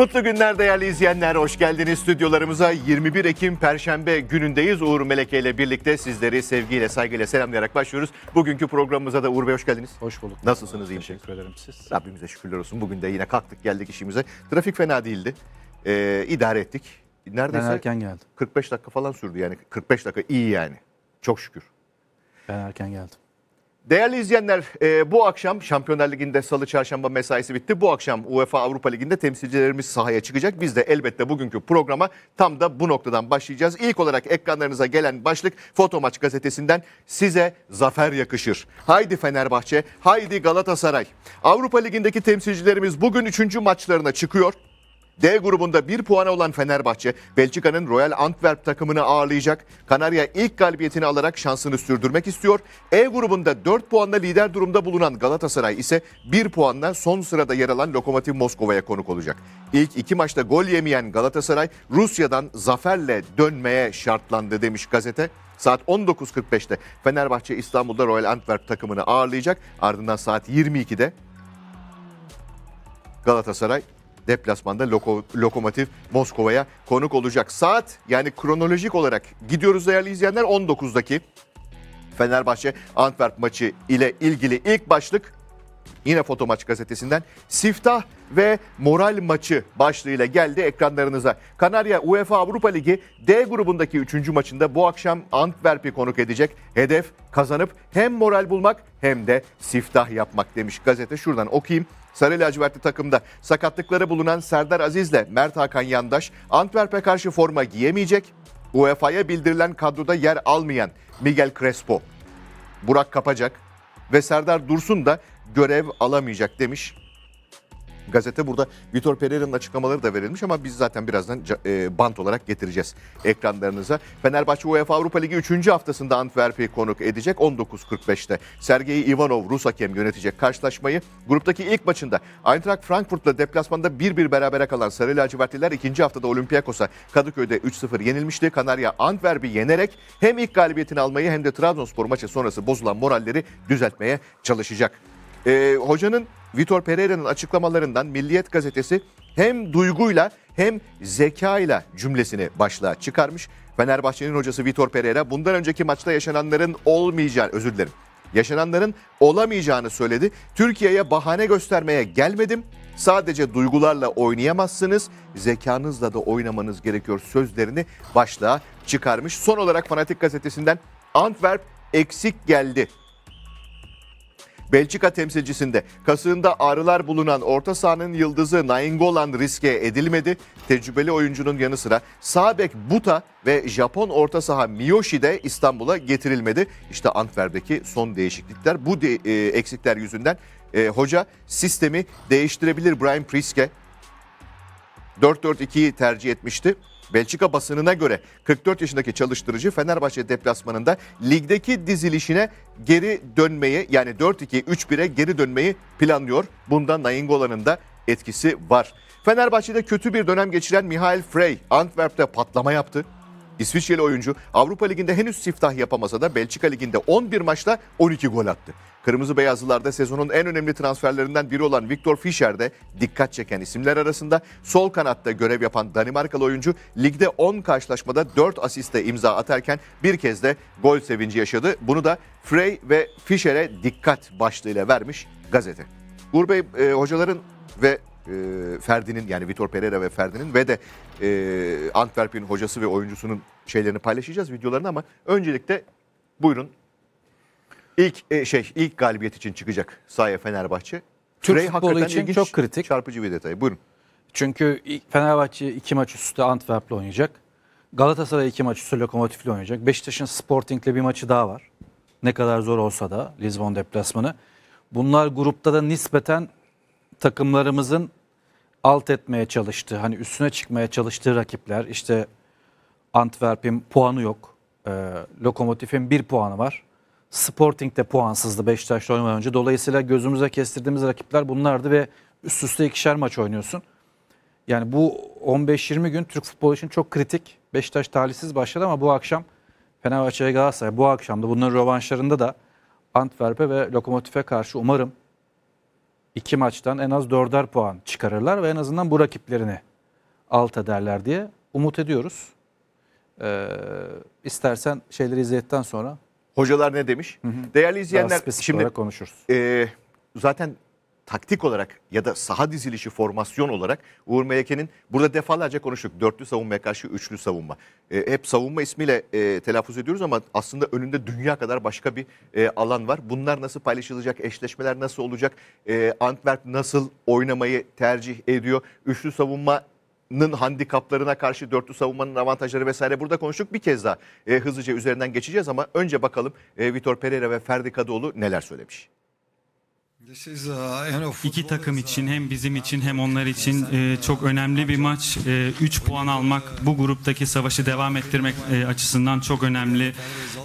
Mutlu günler değerli izleyenler. Hoş geldiniz stüdyolarımıza. 21 Ekim Perşembe günündeyiz. Uğur Meleke ile birlikte sizleri sevgiyle, saygıyla selamlayarak başlıyoruz. Bugünkü programımıza da Uğur Bey hoş geldiniz. Hoş bulduk. Nasılsınız? İyi Teşekkür ederim siz. Rabbimize şükürler olsun. Bugün de yine kalktık geldik işimize. Trafik fena değildi. Ee, idare ettik. Neredeyse ben erken geldim. 45 dakika falan sürdü yani. 45 dakika iyi yani. Çok şükür. Ben erken geldim. Değerli izleyenler e, bu akşam Şampiyonlar Ligi'nde salı çarşamba mesaisi bitti. Bu akşam UEFA Avrupa Ligi'nde temsilcilerimiz sahaya çıkacak. Biz de elbette bugünkü programa tam da bu noktadan başlayacağız. İlk olarak ekranlarınıza gelen başlık Foto Fotomaç gazetesinden size zafer yakışır. Haydi Fenerbahçe, haydi Galatasaray. Avrupa Ligi'ndeki temsilcilerimiz bugün 3. maçlarına çıkıyor. D grubunda 1 puana olan Fenerbahçe, Belçika'nın Royal Antwerp takımını ağırlayacak. Kanarya ilk galibiyetini alarak şansını sürdürmek istiyor. E grubunda 4 puanla lider durumda bulunan Galatasaray ise 1 puanla son sırada yer alan Lokomotiv Moskova'ya konuk olacak. İlk iki maçta gol yemeyen Galatasaray Rusya'dan zaferle dönmeye şartlandı demiş gazete. Saat 19.45'te Fenerbahçe İstanbul'da Royal Antwerp takımını ağırlayacak. Ardından saat 22'de Galatasaray deplasmanda Loko, Lokomotiv Moskova'ya konuk olacak. Saat yani kronolojik olarak gidiyoruz değerli izleyenler 19'daki Fenerbahçe Antwerp maçı ile ilgili ilk başlık yine Foto Maç gazetesinden siftah ve moral maçı başlığıyla geldi ekranlarınıza. Kanarya UEFA Avrupa Ligi D grubundaki 3. maçında bu akşam Antwerp'i konuk edecek. Hedef kazanıp hem moral bulmak hem de siftah yapmak demiş gazete. Şuradan okuyayım. Sarı lacivertli takımda sakatlıkları bulunan Serdar Aziz'le Mert Hakan Yandaş Antwerp'e karşı forma giyemeyecek. UEFA'ya bildirilen kadroda yer almayan Miguel Crespo, Burak Kapacak ve Serdar Dursun da görev alamayacak demiş gazete burada Vitor Pereira'nın açıklamaları da verilmiş ama biz zaten birazdan e, bant olarak getireceğiz ekranlarınıza. Fenerbahçe UEFA Avrupa Ligi 3. haftasında Antwerp'i konuk edecek 19.45'te. Sergey Ivanov Rus hakem yönetecek karşılaşmayı. Gruptaki ilk maçında Eintracht Frankfurt'la deplasmanda 1-1 berabere kalan Sarı Lacivertliler ikinci haftada Olympiakos'a Kadıköy'de 3-0 yenilmişti. Kanarya Antwerp'i yenerek hem ilk galibiyetini almayı hem de Trabzonspor maçı sonrası bozulan moralleri düzeltmeye çalışacak. Ee, hocanın Vitor Pereira'nın açıklamalarından Milliyet gazetesi hem duyguyla hem zekayla cümlesini başlığa çıkarmış. Fenerbahçe'nin hocası Vitor Pereira bundan önceki maçta yaşananların olmayacağı özür dilerim. Yaşananların olamayacağını söyledi. Türkiye'ye bahane göstermeye gelmedim. Sadece duygularla oynayamazsınız, zekanızla da oynamanız gerekiyor sözlerini başlığa çıkarmış. Son olarak Fanatik gazetesinden Antwerp eksik geldi Belçika temsilcisinde kasığında ağrılar bulunan orta sahanın yıldızı Nainggolan riske edilmedi. Tecrübeli oyuncunun yanı sıra sağ Buta ve Japon orta saha Miyoshi de İstanbul'a getirilmedi. İşte Antwerp'deki son değişiklikler bu de, e, eksikler yüzünden e, hoca sistemi değiştirebilir Brian Priske. 4-4-2'yi tercih etmişti. Belçika basınına göre 44 yaşındaki çalıştırıcı Fenerbahçe deplasmanında ligdeki dizilişine geri dönmeyi yani 4-2-3-1'e geri dönmeyi planlıyor. Bunda Nainggolan'ın da etkisi var. Fenerbahçe'de kötü bir dönem geçiren Mihail Frey Antwerp'te patlama yaptı. İsviçreli oyuncu Avrupa Ligi'nde henüz siftah yapamasa da Belçika Ligi'nde 11 maçta 12 gol attı. Kırmızı Beyazlılarda sezonun en önemli transferlerinden biri olan Victor Fischer de dikkat çeken isimler arasında sol kanatta görev yapan Danimarkalı oyuncu ligde 10 karşılaşmada 4 asiste imza atarken bir kez de gol sevinci yaşadı. Bunu da Frey ve Fischer'e dikkat başlığıyla vermiş gazete. Uğur Bey e, hocaların ve e, Ferdi'nin yani Vitor Pereira ve Ferdi'nin ve de e, Antwerp'in hocası ve oyuncusunun şeylerini paylaşacağız videolarını ama öncelikle buyurun ilk e, şey ilk galibiyet için çıkacak sahaya Fenerbahçe. Türk Sürey futbolu için çok kritik. Çarpıcı bir detay. Buyurun. Çünkü Fenerbahçe iki maç üstü Antwerp'le oynayacak. Galatasaray iki maç üstü Lokomotif'le oynayacak. Beşiktaş'ın Sporting'le bir maçı daha var. Ne kadar zor olsa da Lisbon deplasmanı. Bunlar grupta da nispeten takımlarımızın alt etmeye çalıştı. Hani üstüne çıkmaya çalıştığı rakipler işte Antwerp'in puanı yok. E, Lokomotif'in bir puanı var. Sporting de puansızdı Beşiktaş'la oynamadan önce. Dolayısıyla gözümüze kestirdiğimiz rakipler bunlardı ve üst üste ikişer maç oynuyorsun. Yani bu 15-20 gün Türk futbolu için çok kritik. Beşiktaş talihsiz başladı ama bu akşam Fenerbahçe'ye Galatasaray bu akşam da bunların rövanşlarında da Antwerp'e ve Lokomotif'e karşı umarım iki maçtan en az dörder puan çıkarırlar ve en azından bu rakiplerini alt ederler diye umut ediyoruz. Ee, istersen şeyleri izledikten sonra. Hocalar ne demiş? Hı hı. Değerli izleyenler şimdi konuşuruz. E, zaten taktik olarak ya da saha dizilişi formasyon olarak Uğur Meleke'nin burada defalarca konuştuk. Dörtlü savunmaya karşı üçlü savunma. E, hep savunma ismiyle e, telaffuz ediyoruz ama aslında önünde dünya kadar başka bir e, alan var. Bunlar nasıl paylaşılacak? Eşleşmeler nasıl olacak? E, Antwerp nasıl oynamayı tercih ediyor? Üçlü savunma savunmanın handikaplarına karşı dörtlü savunmanın avantajları vesaire burada konuştuk. Bir kez daha e, hızlıca üzerinden geçeceğiz ama önce bakalım e, Vitor Pereira ve Ferdi Kadıoğlu neler söylemiş. İki takım için hem bizim için hem onlar için e, çok önemli bir maç. 3 e, puan almak bu gruptaki savaşı devam ettirmek e, açısından çok önemli.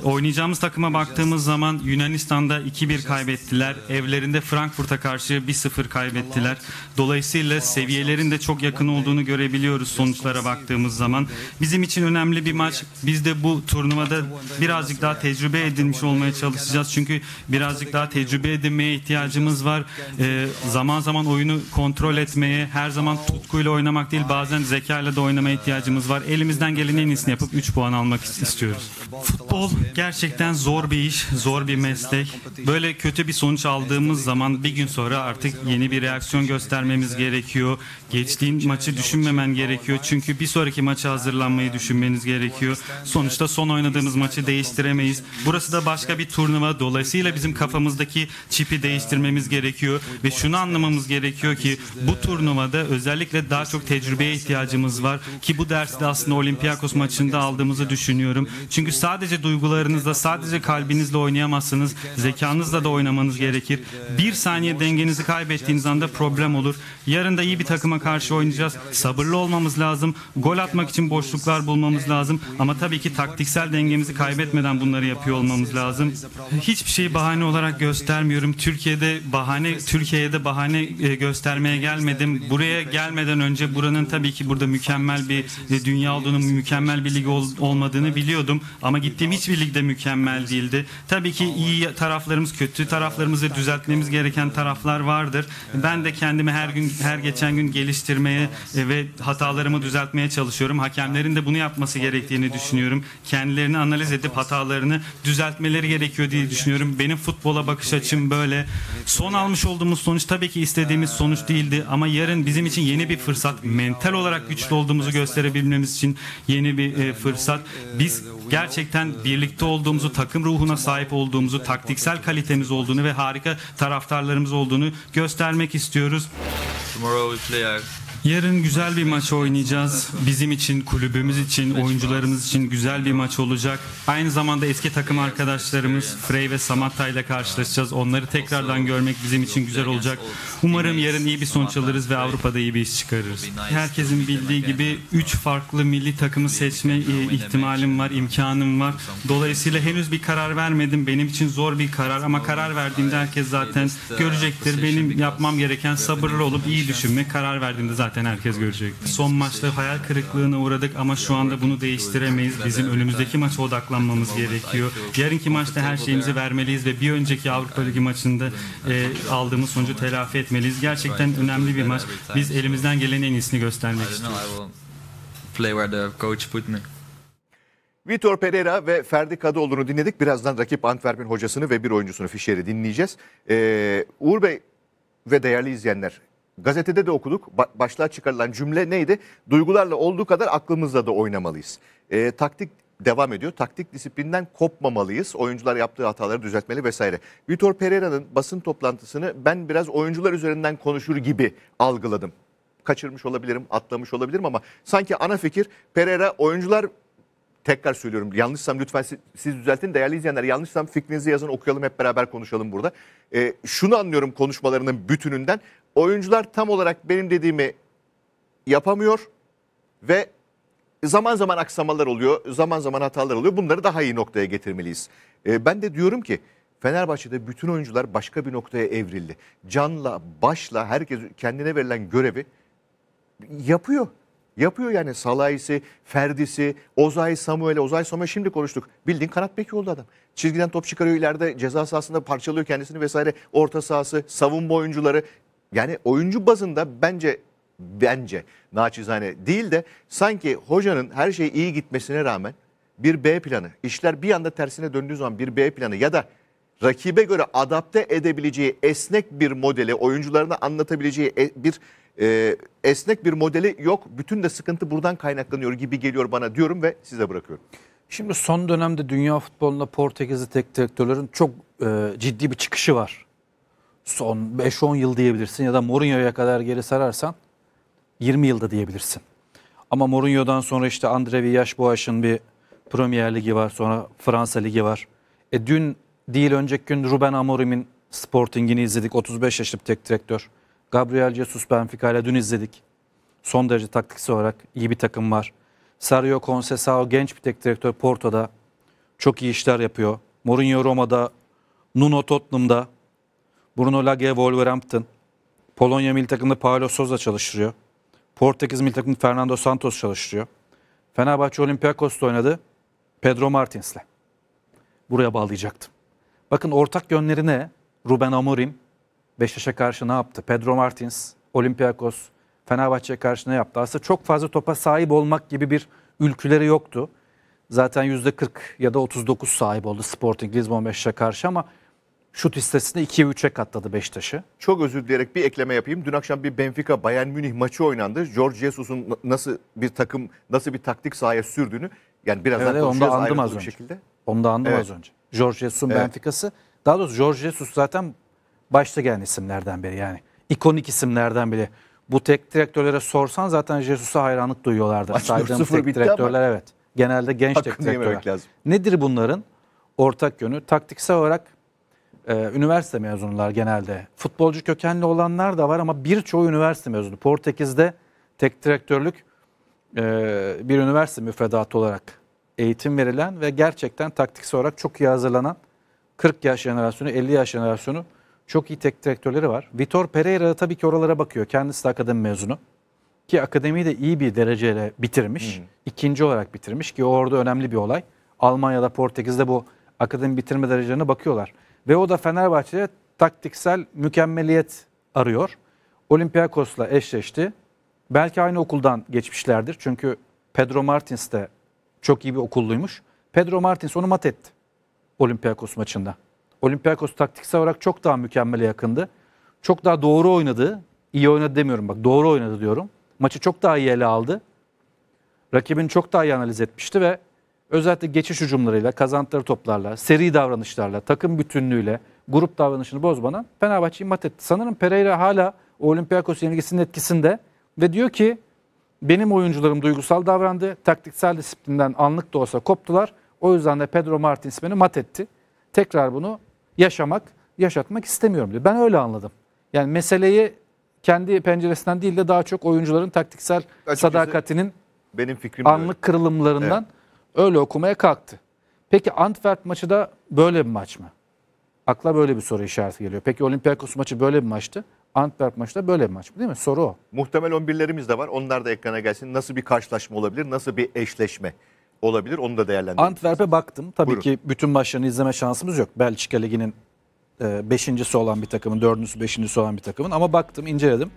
Oynayacağımız takıma baktığımız zaman Yunanistan'da 2-1 kaybettiler. Evlerinde Frankfurt'a karşı 1-0 kaybettiler. Dolayısıyla seviyelerin de çok yakın olduğunu görebiliyoruz sonuçlara baktığımız zaman. Bizim için önemli bir maç. Biz de bu turnuvada birazcık daha tecrübe edinmiş olmaya çalışacağız. Çünkü birazcık daha tecrübe edinmeye ihtiyacımız imkanınız var. E, zaman zaman oyunu kontrol etmeye, her zaman tutkuyla oynamak değil bazen zekayla da oynamaya ihtiyacımız var. Elimizden gelen en iyisini yapıp 3 puan almak istiyoruz. Futbol gerçekten zor bir iş, zor bir meslek. Böyle kötü bir sonuç aldığımız zaman bir gün sonra artık yeni bir reaksiyon göstermemiz gerekiyor. Geçtiğin maçı düşünmemen gerekiyor. Çünkü bir sonraki maça hazırlanmayı düşünmeniz gerekiyor. Sonuçta son oynadığımız maçı değiştiremeyiz. Burası da başka bir turnuva. Dolayısıyla bizim kafamızdaki çipi değiştirmemiz etmemiz gerekiyor ve şunu anlamamız gerekiyor ki bu turnuvada özellikle daha çok tecrübeye ihtiyacımız var ki bu dersi de aslında Olympiakos maçında aldığımızı düşünüyorum. Çünkü sadece duygularınızla, sadece kalbinizle oynayamazsınız. Zekanızla da oynamanız gerekir. Bir saniye dengenizi kaybettiğiniz anda problem olur. Yarın da iyi bir takıma karşı oynayacağız. Sabırlı olmamız lazım. Gol atmak için boşluklar bulmamız lazım. Ama tabii ki taktiksel dengemizi kaybetmeden bunları yapıyor olmamız lazım. Hiçbir şeyi bahane olarak göstermiyorum. Türkiye'de bahane Türkiye'de bahane e, göstermeye gelmedim. Buraya gelmeden önce buranın tabii ki burada mükemmel bir e, dünya olduğunu, mükemmel bir lig olmadığını biliyordum. Ama gittiğim hiçbir ligde mükemmel değildi. Tabii ki iyi taraflarımız, kötü taraflarımız ve düzeltmemiz gereken taraflar vardır. Ben de kendimi her gün, her geçen gün geliştirmeye e, ve hatalarımı düzeltmeye çalışıyorum. Hakemlerin de bunu yapması gerektiğini düşünüyorum. Kendilerini analiz edip hatalarını düzeltmeleri gerekiyor diye düşünüyorum. Benim futbola bakış açım böyle. Son almış olduğumuz sonuç tabii ki istediğimiz sonuç değildi ama yarın bizim için yeni bir fırsat. Mental olarak güçlü olduğumuzu gösterebilmemiz için yeni bir e, fırsat. E, Biz e, gerçekten birlikte olduğumuzu, takım ruhuna sahip olduğumuzu, taktiksel kalitemiz olduğunu ve harika taraftarlarımız olduğunu göstermek istiyoruz. Tomorrow we play Yarın güzel bir maç oynayacağız. Bizim için, kulübümüz için, oyuncularımız için güzel bir maç olacak. Aynı zamanda eski takım arkadaşlarımız Frey ve Samatta ile karşılaşacağız. Onları tekrardan görmek bizim için güzel olacak. Umarım yarın iyi bir sonuç alırız ve Avrupa'da iyi bir iş çıkarırız. Herkesin bildiği gibi 3 farklı milli takımı seçme e, ihtimalim var, imkanım var. Dolayısıyla henüz bir karar vermedim. Benim için zor bir karar ama karar verdiğimde herkes zaten görecektir. Benim yapmam gereken sabırlı olup iyi düşünme. Karar verdiğimde zaten zaten herkes görecek. Son maçta hayal kırıklığına uğradık ama şu anda bunu değiştiremeyiz. Bizim önümüzdeki maça odaklanmamız gerekiyor. Yarınki maçta her şeyimizi vermeliyiz ve bir önceki Avrupa Ligi maçında e, aldığımız sonucu telafi etmeliyiz. Gerçekten önemli bir maç. Biz elimizden gelen en iyisini göstermek istiyoruz. Vitor Pereira ve Ferdi Kadıoğlu'nu dinledik. Birazdan rakip Antwerp'in hocasını ve bir oyuncusunu fişleri dinleyeceğiz. Ee, Uğur Bey ve değerli izleyenler gazetede de okuduk. Başlığa çıkarılan cümle neydi? Duygularla olduğu kadar aklımızla da oynamalıyız. E, taktik devam ediyor. Taktik disiplinden kopmamalıyız. Oyuncular yaptığı hataları düzeltmeli vesaire. Vitor Pereira'nın basın toplantısını ben biraz oyuncular üzerinden konuşur gibi algıladım. Kaçırmış olabilirim, atlamış olabilirim ama sanki ana fikir Pereira oyuncular tekrar söylüyorum yanlışsam lütfen siz, siz düzeltin değerli izleyenler yanlışsam fikrinizi yazın okuyalım hep beraber konuşalım burada. E, şunu anlıyorum konuşmalarının bütününden Oyuncular tam olarak benim dediğimi yapamıyor ve zaman zaman aksamalar oluyor, zaman zaman hatalar oluyor. Bunları daha iyi noktaya getirmeliyiz. Ee, ben de diyorum ki Fenerbahçe'de bütün oyuncular başka bir noktaya evrildi. Canla, başla herkes kendine verilen görevi yapıyor. Yapıyor yani Salahisi, Ferdisi, Ozay Samuel, Ozay Samuel şimdi konuştuk. Bildiğin kanat beki oldu adam. Çizgiden top çıkarıyor ileride ceza sahasında parçalıyor kendisini vesaire. Orta sahası, savunma oyuncuları yani oyuncu bazında bence bence naçizane değil de sanki hocanın her şey iyi gitmesine rağmen bir B planı, işler bir anda tersine döndüğü zaman bir B planı ya da rakibe göre adapte edebileceği esnek bir modeli, oyuncularına anlatabileceği e, bir e, esnek bir modeli yok. Bütün de sıkıntı buradan kaynaklanıyor gibi geliyor bana diyorum ve size bırakıyorum. Şimdi son dönemde dünya futbolunda Portekizli tek direktörlerin çok e, ciddi bir çıkışı var son 5-10 yıl diyebilirsin ya da Mourinho'ya kadar geri sararsan 20 yılda diyebilirsin. Ama Mourinho'dan sonra işte Andre Villas Boas'ın bir Premier Ligi var, sonra Fransa Ligi var. E dün değil önceki gün Ruben Amorim'in Sporting'ini izledik. 35 yaşlı tek direktör. Gabriel Jesus Benfica'yla dün izledik. Son derece taktiksel olarak iyi bir takım var. Sergio Conceição genç bir tek direktör Porto'da. Çok iyi işler yapıyor. Mourinho Roma'da, Nuno Tottenham'da. Bruno Lage Wolverhampton. Polonya milli takımında Paulo Souza çalıştırıyor. Portekiz milli takımında Fernando Santos çalıştırıyor. Fenerbahçe Olympiakos'ta oynadı. Pedro Martins'le. Buraya bağlayacaktım. Bakın ortak yönleri ne? Ruben Amorim Beşiktaş'a karşı ne yaptı? Pedro Martins, Olympiakos, Fenerbahçe'ye karşı ne yaptı? Aslında çok fazla topa sahip olmak gibi bir ülküleri yoktu. Zaten %40 ya da 39 sahip oldu Sporting Lisbon Beşiktaş'a karşı ama Şut istatistiğinde 2'ye 3'e katladı Beşiktaş'ı. Çok özür dileyerek bir ekleme yapayım. Dün akşam bir Benfica Bayern Münih maçı oynandı. George Jesus'un nasıl bir takım, nasıl bir taktik sahaya sürdüğünü yani biraz evet, konuşacağız onu da andım az önce. şekilde. Onu da andım evet. az önce. George Jesus'un evet. Benfica'sı. Daha doğrusu George Jesus zaten başta gelen isimlerden biri yani. ikonik isimlerden biri. Bu tek direktörlere sorsan zaten Jesus'a hayranlık duyuyorlardı. Maç Saydığım tek direktörler ama. evet. Genelde genç Hakkını tek direktörler. Lazım. Nedir bunların ortak yönü? Taktiksel olarak e, üniversite mezunlar genelde. Futbolcu kökenli olanlar da var ama birçoğu üniversite mezunu. Portekiz'de tek direktörlük e, bir üniversite müfredatı olarak eğitim verilen ve gerçekten taktiksel olarak çok iyi hazırlanan 40 yaş jenerasyonu, 50 yaş jenerasyonu çok iyi tek direktörleri var. Vitor Pereira tabii ki oralara bakıyor. Kendisi de akademi mezunu. Ki akademiyi de iyi bir dereceyle bitirmiş. Hı hmm. hı. olarak bitirmiş ki orada önemli bir olay. Almanya'da, Portekiz'de bu akademi bitirme derecelerine bakıyorlar. Ve o da Fenerbahçe'de taktiksel mükemmeliyet arıyor. Olympiakos'la eşleşti. Belki aynı okuldan geçmişlerdir. Çünkü Pedro Martins de çok iyi bir okulluymuş. Pedro Martins onu mat etti Olympiakos maçında. Olympiakos taktiksel olarak çok daha mükemmele yakındı. Çok daha doğru oynadı. İyi oynadı demiyorum bak doğru oynadı diyorum. Maçı çok daha iyi ele aldı. Rakibini çok daha iyi analiz etmişti ve özellikle geçiş hücumlarıyla, kazandıkları toplarla, seri davranışlarla, takım bütünlüğüyle grup davranışını bozmadan Fenerbahçe'yi mat etti. Sanırım Pereira hala Olympiakos yenilgisinin etkisinde ve diyor ki benim oyuncularım duygusal davrandı. Taktiksel disiplinden anlık da olsa koptular. O yüzden de Pedro Martins beni mat etti. Tekrar bunu yaşamak, yaşatmak istemiyorum diyor. Ben öyle anladım. Yani meseleyi kendi penceresinden değil de daha çok oyuncuların taktiksel Açıkçası sadakatinin benim fikrim anlık kırılımlarından evet. Öyle okumaya kalktı. Peki Antwerp maçı da böyle bir maç mı? Akla böyle bir soru işareti geliyor. Peki Olympiakos maçı böyle bir maçtı. Antwerp maçı da böyle bir maç mı değil mi? Soru o. Muhtemel 11'lerimiz de var. Onlar da ekrana gelsin. Nasıl bir karşılaşma olabilir? Nasıl bir eşleşme olabilir? Onu da değerlendirelim. Antwerp'e baktım. Tabii Buyurun. ki bütün maçlarını izleme şansımız yok. Belçika Ligi'nin e, beşincisi olan bir takımın, dördüncüsü, beşincisi olan bir takımın. Ama baktım, inceledim.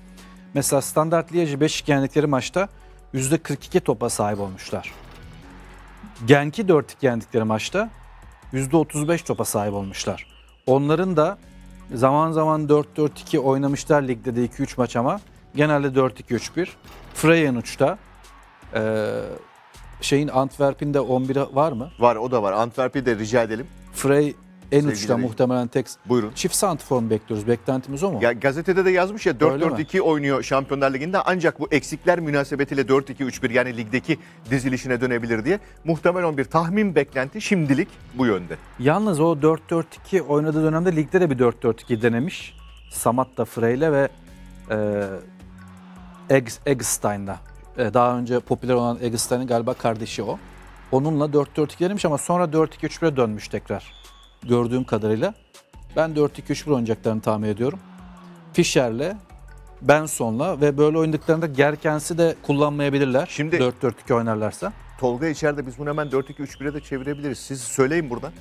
Mesela standart Liège 5 yendikleri maçta %42 topa sahip olmuşlar. Genki 4-2 yendikleri maçta %35 topa sahip olmuşlar. Onların da zaman zaman 4-4-2 oynamışlar ligde de 2-3 maç ama genelde 4-2-3-1. Freyen uçta e, şeyin Antwerp'in de 11'i var mı? Var o da var. Antwerp'i de rica edelim. Frey en Sevgili uçta değil. muhtemelen tek Buyurun. çift santifor bekliyoruz? Beklentimiz o mu? Ya gazetede de yazmış ya 4-4-2 oynuyor Şampiyonlar Ligi'nde ancak bu eksikler münasebetiyle 4-2-3-1 yani ligdeki dizilişine dönebilir diye muhtemelen bir tahmin beklenti şimdilik bu yönde. Yalnız o 4-4-2 oynadığı dönemde ligde de bir 4-4-2 denemiş. Samat da Frey'le ve e, Egg, Eggstein'la. E, daha önce popüler olan Eggstein'in galiba kardeşi o. Onunla 4-4-2 denemiş ama sonra 4-2-3-1'e dönmüş tekrar gördüğüm kadarıyla. Ben 4-2-3-1 oynayacaklarını tahmin ediyorum. Fischer'le, Benson'la ve böyle oynadıklarında Gerkens'i de kullanmayabilirler. Şimdi 4-4-2 oynarlarsa. Tolga içeride biz bunu hemen 4-2-3-1'e de çevirebiliriz. Siz söyleyin buradan.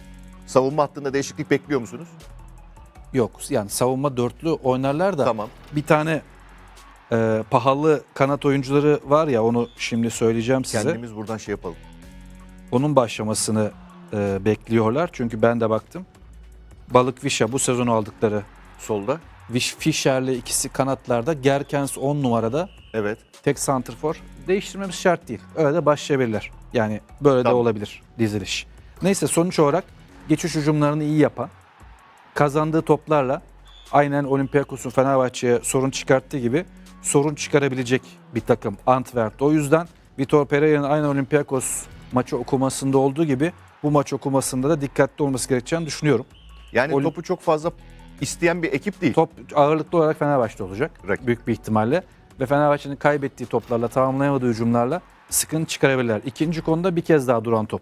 Savunma hattında değişiklik bekliyor musunuz? Yok yani savunma dörtlü oynarlar da tamam. bir tane e, pahalı kanat oyuncuları var ya onu şimdi söyleyeceğim size. Kendimiz buradan şey yapalım. Onun başlamasını e, bekliyorlar. Çünkü ben de baktım. Balık Vişa bu sezonu aldıkları solda. Viş Fischer'le ikisi kanatlarda. Gerkens 10 numarada. Evet. Tek santrfor. Değiştirmemiz şart değil. Öyle de başlayabilirler. Yani böyle tamam. de olabilir diziliş. Neyse sonuç olarak geçiş hücumlarını iyi yapan, kazandığı toplarla aynen Olympiakos'un Fenerbahçe'ye sorun çıkarttığı gibi sorun çıkarabilecek bir takım Antwerp'te. O yüzden Vitor Pereira'nın aynı Olympiakos maçı okumasında olduğu gibi bu maç okumasında da dikkatli olması gerekeceğini düşünüyorum. Yani Olim... topu çok fazla isteyen bir ekip değil. Top ağırlıklı olarak Fenerbahçe olacak Rakip. büyük bir ihtimalle. Ve Fenerbahçe'nin kaybettiği toplarla, tamamlayamadığı hücumlarla sıkıntı çıkarabilirler. İkinci konuda bir kez daha duran top.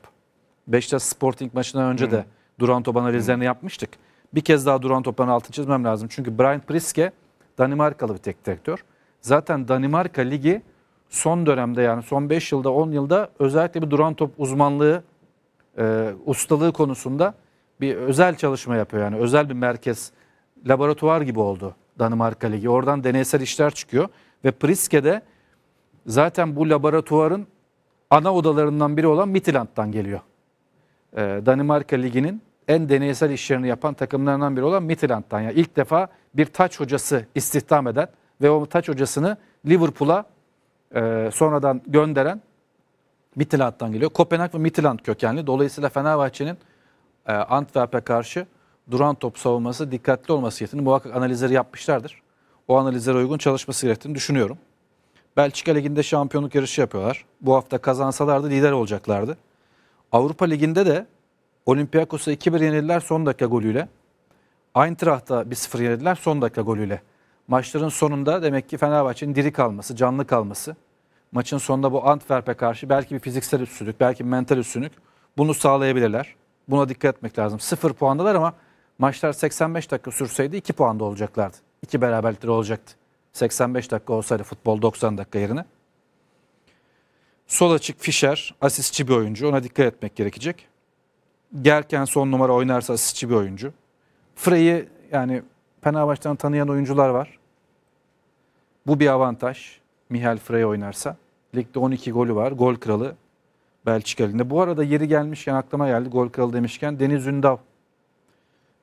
Beşiktaş Sporting maçından önce Hı. de duran top analizlerini Hı. yapmıştık. Bir kez daha duran topların altını çizmem lazım. Çünkü Brian Priske Danimarkalı bir tek direktör. Zaten Danimarka Ligi son dönemde yani son 5 yılda 10 yılda özellikle bir duran top uzmanlığı e, ustalığı konusunda bir özel çalışma yapıyor. Yani özel bir merkez, laboratuvar gibi oldu Danimarka Ligi. Oradan deneysel işler çıkıyor. Ve Priske'de zaten bu laboratuvarın ana odalarından biri olan Midtjylland'dan geliyor. E, Danimarka Ligi'nin en deneysel işlerini yapan takımlarından biri olan Midtjylland'dan. Yani ilk defa bir taç hocası istihdam eden ve o taç hocasını Liverpool'a e, sonradan gönderen Midtjylland'dan geliyor. Kopenhag ve Midtjylland kökenli. Dolayısıyla Fenerbahçe'nin e, Antwerp'e karşı duran top savunması dikkatli olması gerektiğini muhakkak analizleri yapmışlardır. O analizlere uygun çalışması gerektiğini düşünüyorum. Belçika Ligi'nde şampiyonluk yarışı yapıyorlar. Bu hafta kazansalardı lider olacaklardı. Avrupa Ligi'nde de Olympiakos'a 2-1 yenildiler son dakika golüyle. Eintracht'a 1-0 yenildiler son dakika golüyle. Maçların sonunda demek ki Fenerbahçe'nin diri kalması, canlı kalması maçın sonunda bu Antwerp'e karşı belki bir fiziksel üstünlük, belki bir mental üstünlük bunu sağlayabilirler. Buna dikkat etmek lazım. Sıfır puandalar ama maçlar 85 dakika sürseydi 2 puanda olacaklardı. 2 beraberlikleri olacaktı. 85 dakika olsaydı futbol 90 dakika yerine. Sol açık Fischer asistçi bir oyuncu. Ona dikkat etmek gerekecek. Gerken son numara oynarsa asistçi bir oyuncu. Frey'i yani Fenerbahçe'den tanıyan oyuncular var. Bu bir avantaj. Mihal Frey oynarsa. Ligde 12 golü var. Gol kralı Belçikalı. elinde. Bu arada yeri gelmişken aklıma geldi gol kralı demişken Deniz Ündav.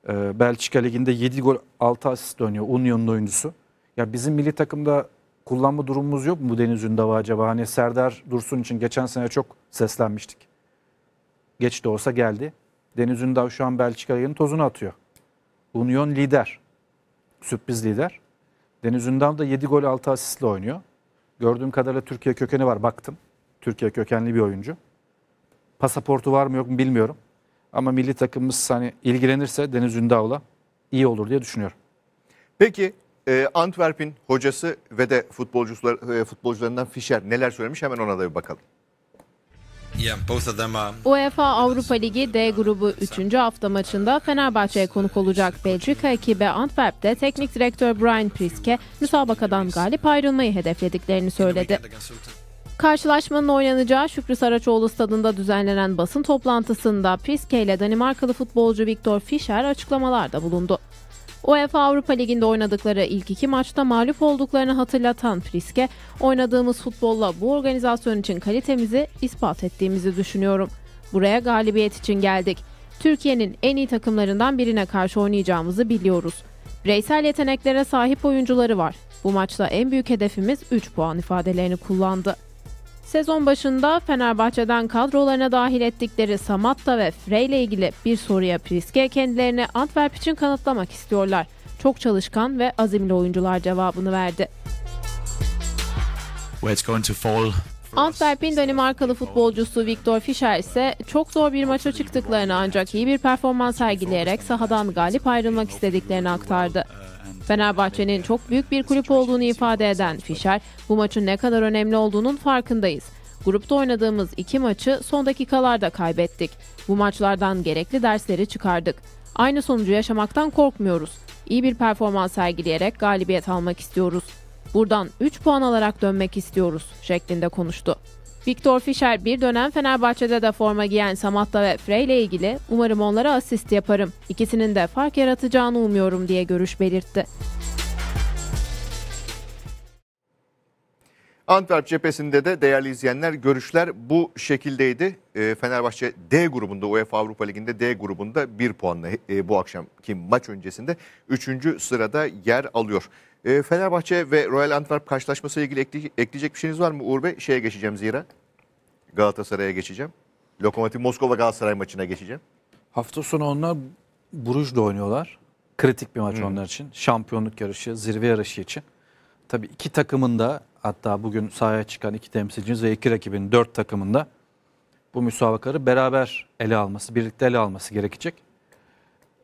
Ee, Belçika liginde 7 gol 6 asist oynuyor Union'un oyuncusu. Ya bizim milli takımda kullanma durumumuz yok mu bu Deniz Ündav'ı acaba? Hani Serdar Dursun için geçen sene çok seslenmiştik. Geç de olsa geldi. Deniz Ündav şu an Belçika liginin tozunu atıyor. Union lider. Sürpriz lider. Deniz Ündav da 7 gol 6 asistle oynuyor. Gördüğüm kadarıyla Türkiye kökeni var baktım. Türkiye kökenli bir oyuncu. Pasaportu var mı yok mu bilmiyorum. Ama milli takımımız hani ilgilenirse Deniz Ündav'la iyi olur diye düşünüyorum. Peki e, Antwerp'in hocası ve de futbolcular, e, futbolcularından Fischer neler söylemiş hemen ona da bir bakalım. UEFA Avrupa Ligi D grubu 3. hafta maçında Fenerbahçe'ye konuk olacak Belçika ekibi Antwerp'te teknik direktör Brian Priske müsabakadan galip ayrılmayı hedeflediklerini söyledi. Karşılaşmanın oynanacağı Şükrü Saraçoğlu stadında düzenlenen basın toplantısında Priske ile Danimarkalı futbolcu Viktor Fischer açıklamalarda bulundu. UEFA Avrupa Ligi'nde oynadıkları ilk iki maçta mağlup olduklarını hatırlatan Friske, oynadığımız futbolla bu organizasyon için kalitemizi ispat ettiğimizi düşünüyorum. Buraya galibiyet için geldik. Türkiye'nin en iyi takımlarından birine karşı oynayacağımızı biliyoruz. Bireysel yeteneklere sahip oyuncuları var. Bu maçta en büyük hedefimiz 3 puan ifadelerini kullandı. Sezon başında Fenerbahçe'den kadrolarına dahil ettikleri Samatta ve Frey ile ilgili bir soruya Priske kendilerini Antwerp için kanıtlamak istiyorlar. Çok çalışkan ve azimli oyuncular cevabını verdi. Antwerp'in Danimarkalı futbolcusu Victor Fischer ise çok zor bir maça çıktıklarını ancak iyi bir performans sergileyerek sahadan galip ayrılmak istediklerini aktardı. Fenerbahçe'nin çok büyük bir kulüp olduğunu ifade eden Fischer, bu maçın ne kadar önemli olduğunun farkındayız. Grupta oynadığımız iki maçı son dakikalarda kaybettik. Bu maçlardan gerekli dersleri çıkardık. Aynı sonucu yaşamaktan korkmuyoruz. İyi bir performans sergileyerek galibiyet almak istiyoruz. Buradan 3 puan alarak dönmek istiyoruz şeklinde konuştu. Viktor Fischer bir dönem Fenerbahçe'de de forma giyen Samatta ve Frey ile ilgili umarım onlara asist yaparım. İkisinin de fark yaratacağını umuyorum diye görüş belirtti. Antwerp cephesinde de değerli izleyenler görüşler bu şekildeydi. Ee, Fenerbahçe D grubunda UEFA Avrupa Ligi'nde D grubunda bir puanla e, bu akşamki maç öncesinde 3. sırada yer alıyor. E, Fenerbahçe ve Royal Antwerp karşılaşması ile ilgili ekle, ekleyecek bir şeyiniz var mı Uğur Bey? Şeye geçeceğim zira. Galatasaray'a geçeceğim. Lokomotiv Moskova Galatasaray maçına geçeceğim. Hafta sonu onlar Buruj'la oynuyorlar. Kritik bir maç hmm. onlar için. Şampiyonluk yarışı, zirve yarışı için. Tabii iki takımın da hatta bugün sahaya çıkan iki temsilcimiz ve iki rakibin dört takımında bu müsabakaları beraber ele alması, birlikte ele alması gerekecek.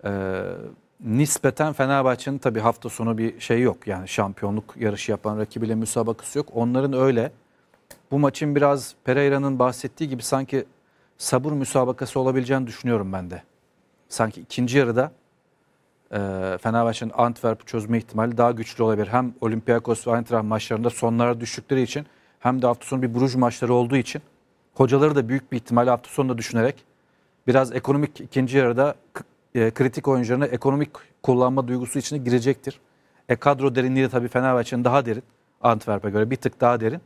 Ee, nispeten Fenerbahçe'nin tabii hafta sonu bir şey yok. Yani şampiyonluk yarışı yapan rakibiyle müsabakası yok. Onların öyle. Bu maçın biraz Pereira'nın bahsettiği gibi sanki sabır müsabakası olabileceğini düşünüyorum ben de. Sanki ikinci yarıda e, Fenerbahçe'nin Antwerp'ı çözme ihtimali daha güçlü olabilir. Hem Olympiakos ve Eintracht maçlarında sonlara düştükleri için hem de hafta sonu bir Bruj maçları olduğu için hocaları da büyük bir ihtimal hafta sonunda düşünerek biraz ekonomik ikinci yarıda e, kritik oyuncularına ekonomik kullanma duygusu içine girecektir. E kadro derinliği tabii Fenerbahçe'nin daha derin. Antwerp'e göre bir tık daha derin.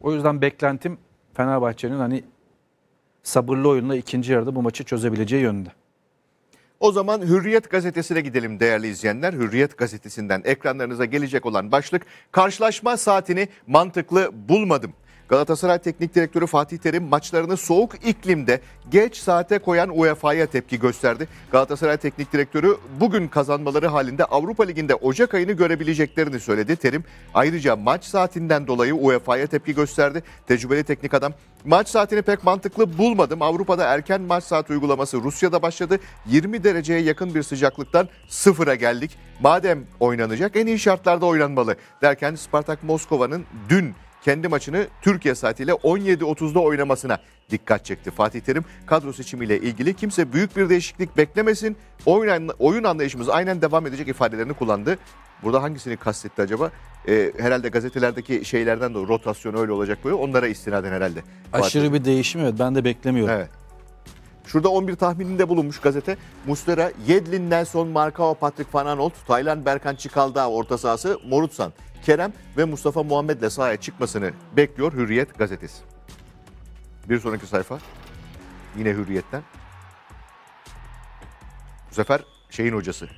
O yüzden beklentim Fenerbahçe'nin hani sabırlı oyunla ikinci yarıda bu maçı çözebileceği yönünde. O zaman Hürriyet Gazetesi'ne gidelim değerli izleyenler. Hürriyet Gazetesi'nden ekranlarınıza gelecek olan başlık karşılaşma saatini mantıklı bulmadım. Galatasaray Teknik Direktörü Fatih Terim maçlarını soğuk iklimde geç saate koyan UEFA'ya tepki gösterdi. Galatasaray Teknik Direktörü bugün kazanmaları halinde Avrupa Ligi'nde Ocak ayını görebileceklerini söyledi. Terim ayrıca maç saatinden dolayı UEFA'ya tepki gösterdi. Tecrübeli teknik adam maç saatini pek mantıklı bulmadım. Avrupa'da erken maç saat uygulaması Rusya'da başladı. 20 dereceye yakın bir sıcaklıktan sıfıra geldik. Madem oynanacak en iyi şartlarda oynanmalı derken Spartak Moskova'nın dün kendi maçını Türkiye saatiyle 17.30'da oynamasına dikkat çekti. Fatih Terim kadro seçimiyle ilgili kimse büyük bir değişiklik beklemesin. Oyun, oyun anlayışımız aynen devam edecek ifadelerini kullandı. Burada hangisini kastetti acaba? Ee, herhalde gazetelerdeki şeylerden de rotasyon öyle olacak böyle. Onlara istinaden herhalde. Aşırı Fatih. bir değişim evet ben de beklemiyorum. Evet. Şurada 11 tahmininde bulunmuş gazete. Muslera, Yedlin, Nelson, Markao, Patrick Van Anolt, Taylan, Berkan Çikaldağ orta sahası, Morutsan, Kerem ve Mustafa Muhammed'le sahaya çıkmasını bekliyor Hürriyet gazetesi. Bir sonraki sayfa yine Hürriyet'ten. Bu sefer şeyin hocası,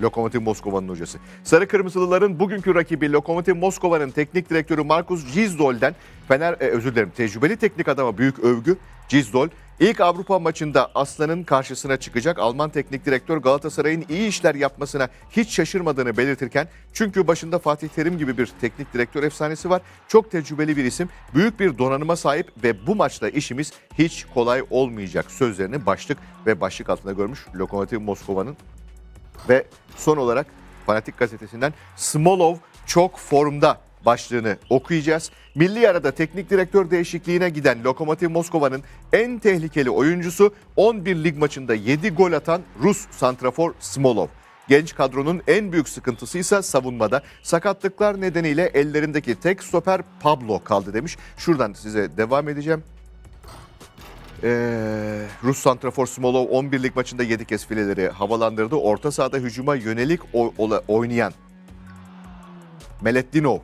Lokomotiv Moskova'nın hocası. Sarı Kırmızılıların bugünkü rakibi Lokomotiv Moskova'nın teknik direktörü Markus Gizdol'den Fener e, özür dilerim tecrübeli teknik adama büyük övgü. Gizdol İlk Avrupa maçında Aslan'ın karşısına çıkacak Alman teknik direktör Galatasaray'ın iyi işler yapmasına hiç şaşırmadığını belirtirken çünkü başında Fatih Terim gibi bir teknik direktör efsanesi var. Çok tecrübeli bir isim, büyük bir donanıma sahip ve bu maçla işimiz hiç kolay olmayacak sözlerini başlık ve başlık altında görmüş Lokomotiv Moskova'nın. Ve son olarak Fanatik gazetesinden Smolov çok formda başlığını okuyacağız. Milli arada teknik direktör değişikliğine giden Lokomotiv Moskova'nın en tehlikeli oyuncusu 11 lig maçında 7 gol atan Rus santrafor Smolov. Genç kadronun en büyük sıkıntısı ise savunmada. Sakatlıklar nedeniyle ellerindeki tek stoper Pablo kaldı demiş. Şuradan size devam edeceğim. Ee, Rus santrafor Smolov 11 lig maçında 7 kez fileleri havalandırdı. Orta sahada hücuma yönelik oynayan Meletdinov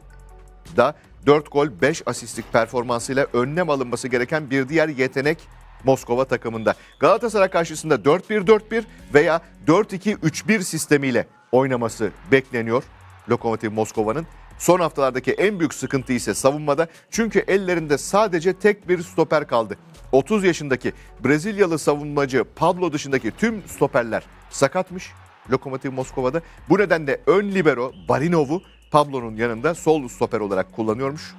da 4 gol 5 asistlik performansıyla önlem alınması gereken bir diğer yetenek Moskova takımında. Galatasaray karşısında 4-1-4-1 veya 4-2-3-1 sistemiyle oynaması bekleniyor Lokomotiv Moskova'nın. Son haftalardaki en büyük sıkıntı ise savunmada. Çünkü ellerinde sadece tek bir stoper kaldı. 30 yaşındaki Brezilyalı savunmacı Pablo dışındaki tüm stoperler sakatmış Lokomotiv Moskova'da. Bu nedenle ön libero Barinov'u Pablo'nun yanında sol stoper olarak kullanıyormuş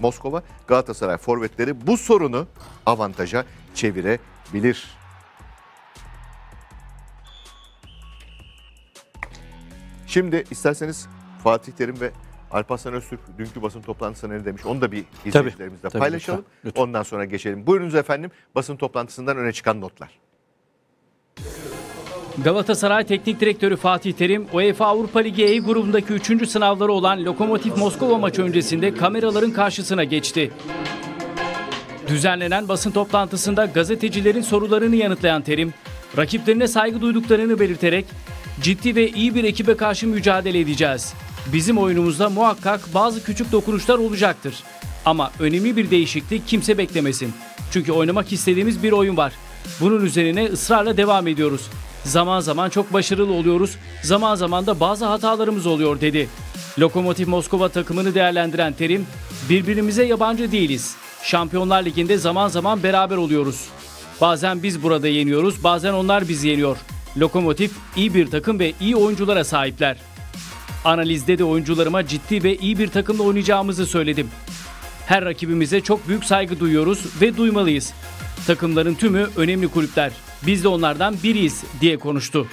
Moskova. Galatasaray forvetleri bu sorunu avantaja çevirebilir. Şimdi isterseniz Fatih Terim ve Alparslan Öztürk dünkü basın toplantısında ne demiş onu da bir izleyicilerimizle tabii, paylaşalım. Lütfen, lütfen. Ondan sonra geçelim. Buyurunuz efendim basın toplantısından öne çıkan notlar. Galatasaray Teknik Direktörü Fatih Terim, UEFA Avrupa Ligi E grubundaki 3. sınavları olan Lokomotiv Moskova maçı öncesinde kameraların karşısına geçti. Düzenlenen basın toplantısında gazetecilerin sorularını yanıtlayan Terim, rakiplerine saygı duyduklarını belirterek ciddi ve iyi bir ekibe karşı mücadele edeceğiz. Bizim oyunumuzda muhakkak bazı küçük dokunuşlar olacaktır. Ama önemli bir değişiklik kimse beklemesin. Çünkü oynamak istediğimiz bir oyun var. Bunun üzerine ısrarla devam ediyoruz. Zaman zaman çok başarılı oluyoruz, zaman zaman da bazı hatalarımız oluyor dedi. Lokomotiv Moskova takımını değerlendiren Terim, birbirimize yabancı değiliz. Şampiyonlar Ligi'nde zaman zaman beraber oluyoruz. Bazen biz burada yeniyoruz, bazen onlar bizi yeniyor. Lokomotiv iyi bir takım ve iyi oyunculara sahipler. Analizde de oyuncularıma ciddi ve iyi bir takımla oynayacağımızı söyledim. Her rakibimize çok büyük saygı duyuyoruz ve duymalıyız. Takımların tümü önemli kulüpler. Biz de onlardan biriyiz diye konuştu.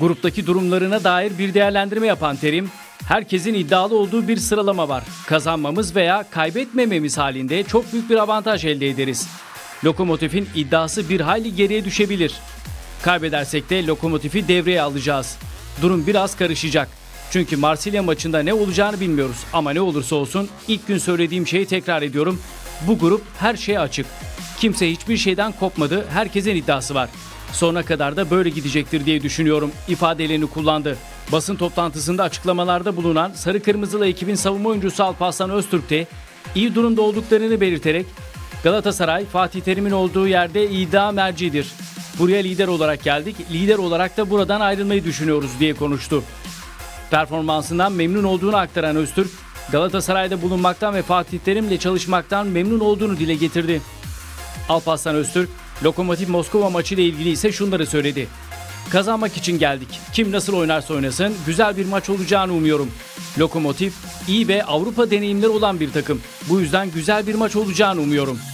Gruptaki durumlarına dair bir değerlendirme yapan Terim, herkesin iddialı olduğu bir sıralama var. Kazanmamız veya kaybetmememiz halinde çok büyük bir avantaj elde ederiz. Lokomotif'in iddiası bir hayli geriye düşebilir. Kaybedersek de lokomotifi devreye alacağız. Durum biraz karışacak. Çünkü Marsilya maçında ne olacağını bilmiyoruz ama ne olursa olsun ilk gün söylediğim şeyi tekrar ediyorum. Bu grup her şeye açık. Kimse hiçbir şeyden kopmadı, herkesin iddiası var. Sonuna kadar da böyle gidecektir diye düşünüyorum ifadelerini kullandı. Basın toplantısında açıklamalarda bulunan Sarı Kırmızılı ekibin savunma oyuncusu Alparslan Öztürk de iyi durumda olduklarını belirterek Galatasaray Fatih Terim'in olduğu yerde iddia mercidir. Buraya lider olarak geldik, lider olarak da buradan ayrılmayı düşünüyoruz diye konuştu. Performansından memnun olduğunu aktaran Öztürk, Galatasaray'da bulunmaktan ve Fatih Terim'le çalışmaktan memnun olduğunu dile getirdi. Alparslan Öztürk, Lokomotiv Moskova maçı ile ilgili ise şunları söyledi. Kazanmak için geldik. Kim nasıl oynarsa oynasın güzel bir maç olacağını umuyorum. Lokomotiv iyi ve Avrupa deneyimleri olan bir takım. Bu yüzden güzel bir maç olacağını umuyorum.''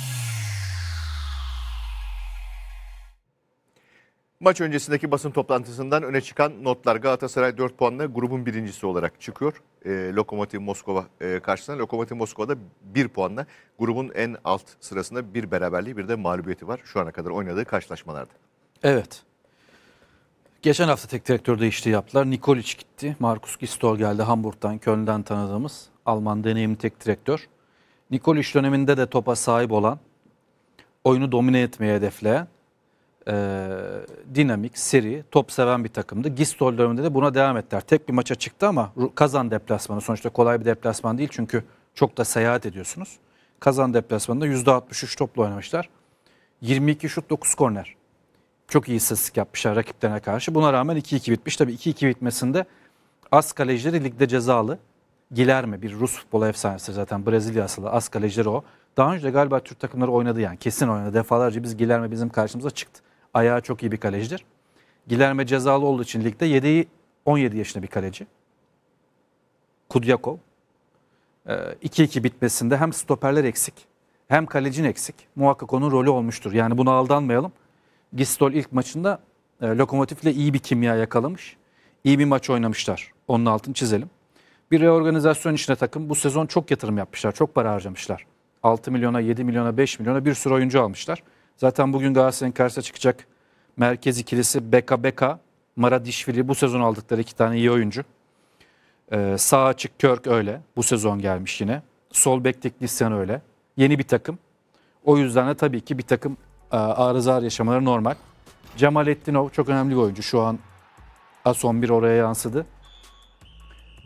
Maç öncesindeki basın toplantısından öne çıkan notlar Galatasaray 4 puanla grubun birincisi olarak çıkıyor. E, Lokomotiv Moskova e, karşısına Lokomotiv Moskova'da 1 puanla grubun en alt sırasında bir beraberliği bir de mağlubiyeti var şu ana kadar oynadığı karşılaşmalarda. Evet. Geçen hafta tek direktör değişti yaptılar. Nikolic gitti. Markus Gistor geldi Hamburg'dan, Köln'den tanıdığımız Alman deneyimli tek direktör. Nikolic döneminde de topa sahip olan, oyunu domine etmeye hedefleyen e, dinamik, seri, top seven bir takımdı. Gistol döneminde de buna devam ettiler. Tek bir maça çıktı ama Kazan deplasmanı sonuçta kolay bir deplasman değil çünkü çok da seyahat ediyorsunuz. Kazan deplasmanında %63 topla oynamışlar. 22 şut 9 korner. Çok iyi istatistik yapmışlar rakiplerine karşı. Buna rağmen 2-2 bitmiş. Tabii 2-2 bitmesinde az kalecileri ligde cezalı. Gilerme bir Rus futbolu efsanesi zaten Brezilya asılı az kalecileri o. Daha önce de galiba Türk takımları oynadı yani kesin oynadı. Defalarca biz Gilerme bizim karşımıza çıktı. Ayağı çok iyi bir kalecidir. Gilerme cezalı olduğu için ligde yedeği 17 yaşında bir kaleci. Kudyakov. 2-2 ee, bitmesinde hem stoperler eksik hem kalecin eksik. Muhakkak onun rolü olmuştur. Yani buna aldanmayalım. Gistol ilk maçında e, Lokomotif'le iyi bir kimya yakalamış. İyi bir maç oynamışlar. Onun altını çizelim. Bir reorganizasyon içine takım bu sezon çok yatırım yapmışlar. Çok para harcamışlar. 6 milyona, 7 milyona, 5 milyona bir sürü oyuncu almışlar. Zaten bugün Galatasaray'ın karşısına çıkacak merkez ikilisi Beka Beka, Maradişvili bu sezon aldıkları iki tane iyi oyuncu. Ee, sağ açık Körk öyle. Bu sezon gelmiş yine. Sol bek teknisyen öyle. Yeni bir takım. O yüzden de tabii ki bir takım e, arızalar yaşamaları normal. Cemal Ettinov çok önemli bir oyuncu. Şu an Ason 1 oraya yansıdı.